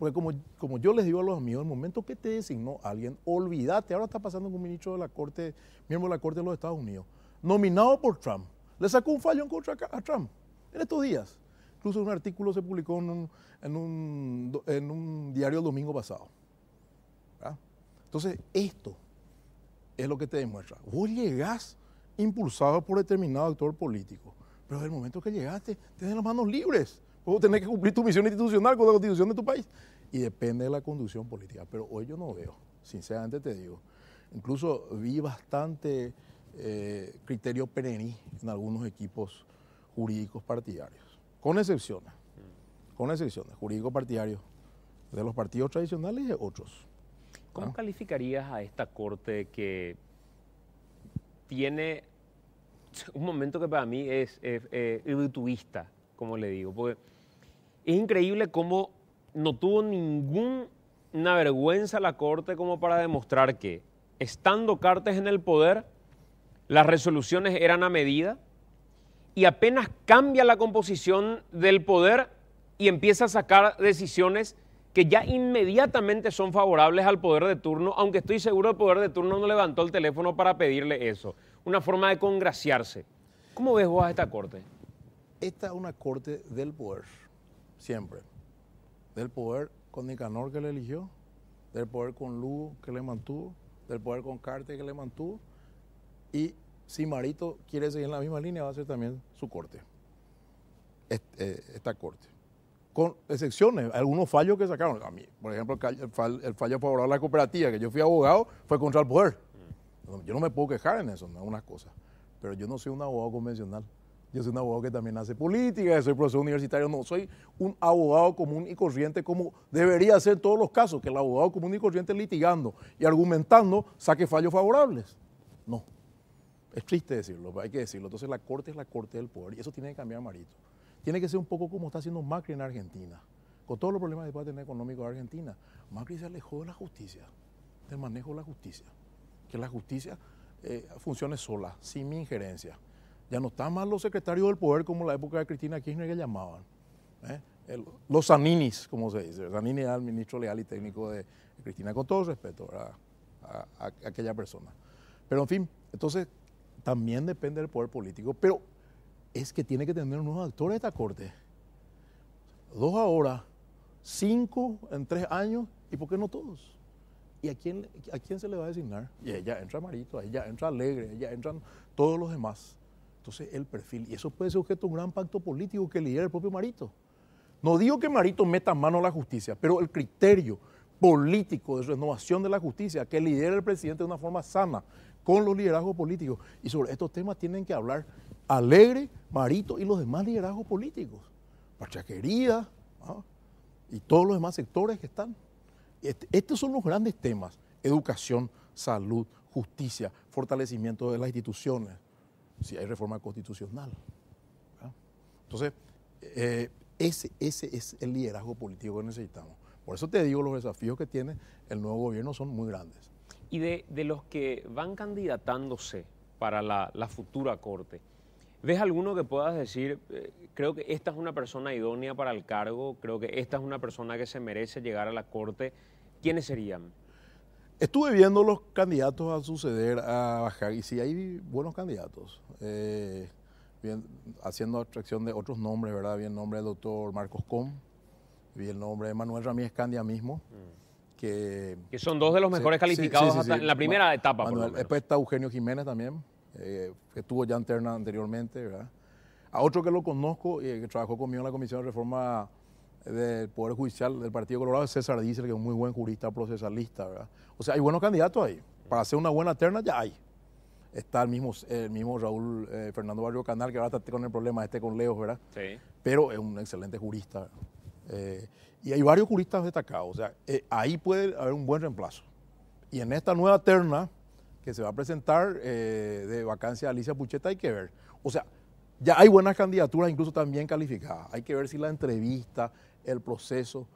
Porque como, como yo les digo a los amigos, el momento que te designó alguien, olvídate, ahora está pasando con un ministro de la Corte, miembro de la Corte de los Estados Unidos, nominado por Trump, le sacó un fallo en contra a Trump en estos días. Incluso un artículo se publicó en un, diario el domingo pasado. Entonces, esto es lo que te demuestra. Vos llegás impulsado por determinado actor político, pero desde el momento que llegaste, tenés las manos libres. Vos tenés que cumplir tu misión institucional con la constitución de tu país. Y depende de la conducción política. Pero hoy yo no veo, sinceramente te digo. Incluso vi bastante eh, criterio Perenni en algunos equipos jurídicos partidarios, con excepciones, con excepciones, jurídicos partidarios de los partidos tradicionales y de otros. ¿Cómo ¿Ah? calificarías a esta corte que tiene un momento que para mí es virtuista, eh, como le digo? Porque es increíble cómo no tuvo ninguna vergüenza la corte como para demostrar que estando Cartes en el poder las resoluciones eran a medida y apenas cambia la composición del poder y empieza a sacar decisiones que ya inmediatamente son favorables al poder de turno, aunque estoy seguro el poder de turno no levantó el teléfono para pedirle eso. Una forma de congraciarse. ¿Cómo ves vos a esta corte? Esta es una corte del poder, siempre. Del poder con Nicanor que le eligió, del poder con Lugo que le mantuvo, del poder con Carte que le mantuvo, y si Marito quiere seguir en la misma línea, va a ser también su corte. Eh, esta corte. Con excepciones, algunos fallos que sacaron. A mí, por ejemplo, el, fallo, el fallo favorable a la cooperativa, que yo fui abogado, fue contra el poder. Mm. Yo no me puedo quejar en eso, en algunas cosas. Pero yo no soy un abogado convencional. Yo soy un abogado que también hace política, soy profesor universitario, no, soy un abogado común y corriente como debería ser todos los casos, que el abogado común y corriente litigando y argumentando saque fallos favorables. No. Es triste decirlo, pero hay que decirlo. Entonces la corte es la corte del poder y eso tiene que cambiar Marito. Tiene que ser un poco como está haciendo Macri en Argentina, con todos los problemas que puede tener económico de Argentina. Macri se alejó de la justicia, del manejo de la justicia. Que la justicia eh, funcione sola, sin mi injerencia. Ya no están más los secretarios del poder como la época de Cristina Kirchner que llamaban. ¿eh? los Saninis, como se dice. Zanini era el ministro leal y técnico de, Cristina, con todo respeto a aquella persona. Pero en fin, entonces también depende del poder político, pero es que tiene que tener unos actores esta corte. Dos ahora, cinco en tres años, ¿y por qué no todos? ¿Y a quién, a quién se le va a designar? Y ella entra Marito, ahí ella entra Alegre, ya entran todos los demás. Entonces, el perfil, y eso puede ser objeto de un gran pacto político que lidera el propio Marito. No digo que Marito meta mano a la justicia, pero el criterio político de renovación de la justicia que lidera el presidente de una forma sana, con los liderazgos políticos. Y sobre estos temas tienen que hablar Alegre, Marito y los demás liderazgos políticos. Pachaquería ¿ah? y todos los demás sectores que están. Este, estos son los grandes temas. Educación, salud, justicia, fortalecimiento de las instituciones, si hay reforma constitucional. Entonces, eh, ese, ese es el liderazgo político que necesitamos. Por eso te digo, los desafíos que tiene el nuevo gobierno son muy grandes. Y de, los que van candidatándose para la, futura corte, ¿ves alguno que puedas decir, eh, creo que esta es una persona idónea para el cargo, creo que esta es una persona que se merece llegar a la corte? ¿Quiénes serían? Estuve viendo los candidatos a suceder a bajar y si sí, hay buenos candidatos. Eh, haciendo atracción de otros nombres, ¿verdad? Vi el nombre del doctor Marcos Com, vi el nombre de Manuel Ramírez Candia mismo. Mm. Que, son dos de los mejores calificados en la primera etapa. Manuel, Después está Eugenio Jiménez también, eh, que estuvo ya en Terna anteriormente. ¿verdad? A otro que lo conozco y que trabajó conmigo en la Comisión de Reforma del Poder Judicial del Partido Colorado César Díaz, que es un muy buen jurista procesalista. ¿verdad? O sea, hay buenos candidatos ahí. Para hacer una buena terna ya hay. Está el mismo, el mismo Raúl eh, Fernando Barrio Canal, que ahora está con el problema este con Leo, ¿verdad? Sí. Pero es un excelente jurista. Eh, y hay varios juristas destacados. O sea, eh, ahí puede haber un buen reemplazo. Y en esta nueva terna que se va a presentar eh, de vacancia de Alicia Pucheta hay que ver. O sea, ya hay buenas candidaturas, incluso también calificadas. Hay que ver si la entrevista, el proceso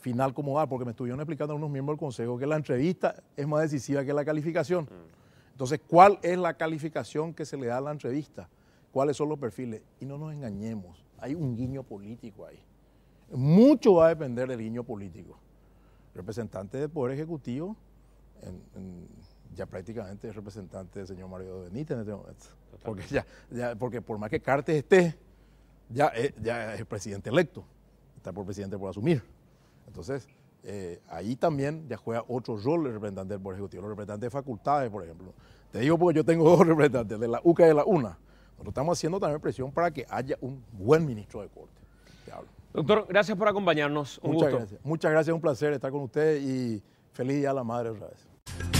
final como va, porque me estuvieron explicando unos miembros del Consejo que la entrevista es más decisiva que la calificación. Mm. Entonces, ¿cuál es la calificación que se le da a la entrevista? ¿Cuáles son los perfiles? Y no nos engañemos, hay un guiño político ahí. Mucho va a depender del guiño político. Representante del Poder Ejecutivo, ya prácticamente es representante del señor Mario Benítez en este momento. Porque, porque por más que Cartes esté, ya, eh, es, presidente electo. Está por presidente por asumir. Entonces, eh, ahí también ya juega otro rol el representante del Poder Ejecutivo, los representantes de facultades, por ejemplo. Te digo porque yo tengo dos representantes, de la UCA y de la UNA. Nosotros estamos haciendo también presión para que haya un buen ministro de corte. Doctor, gracias por acompañarnos. Muchas gracias. Muchas gracias, un placer estar con usted y feliz día a la madre otra vez.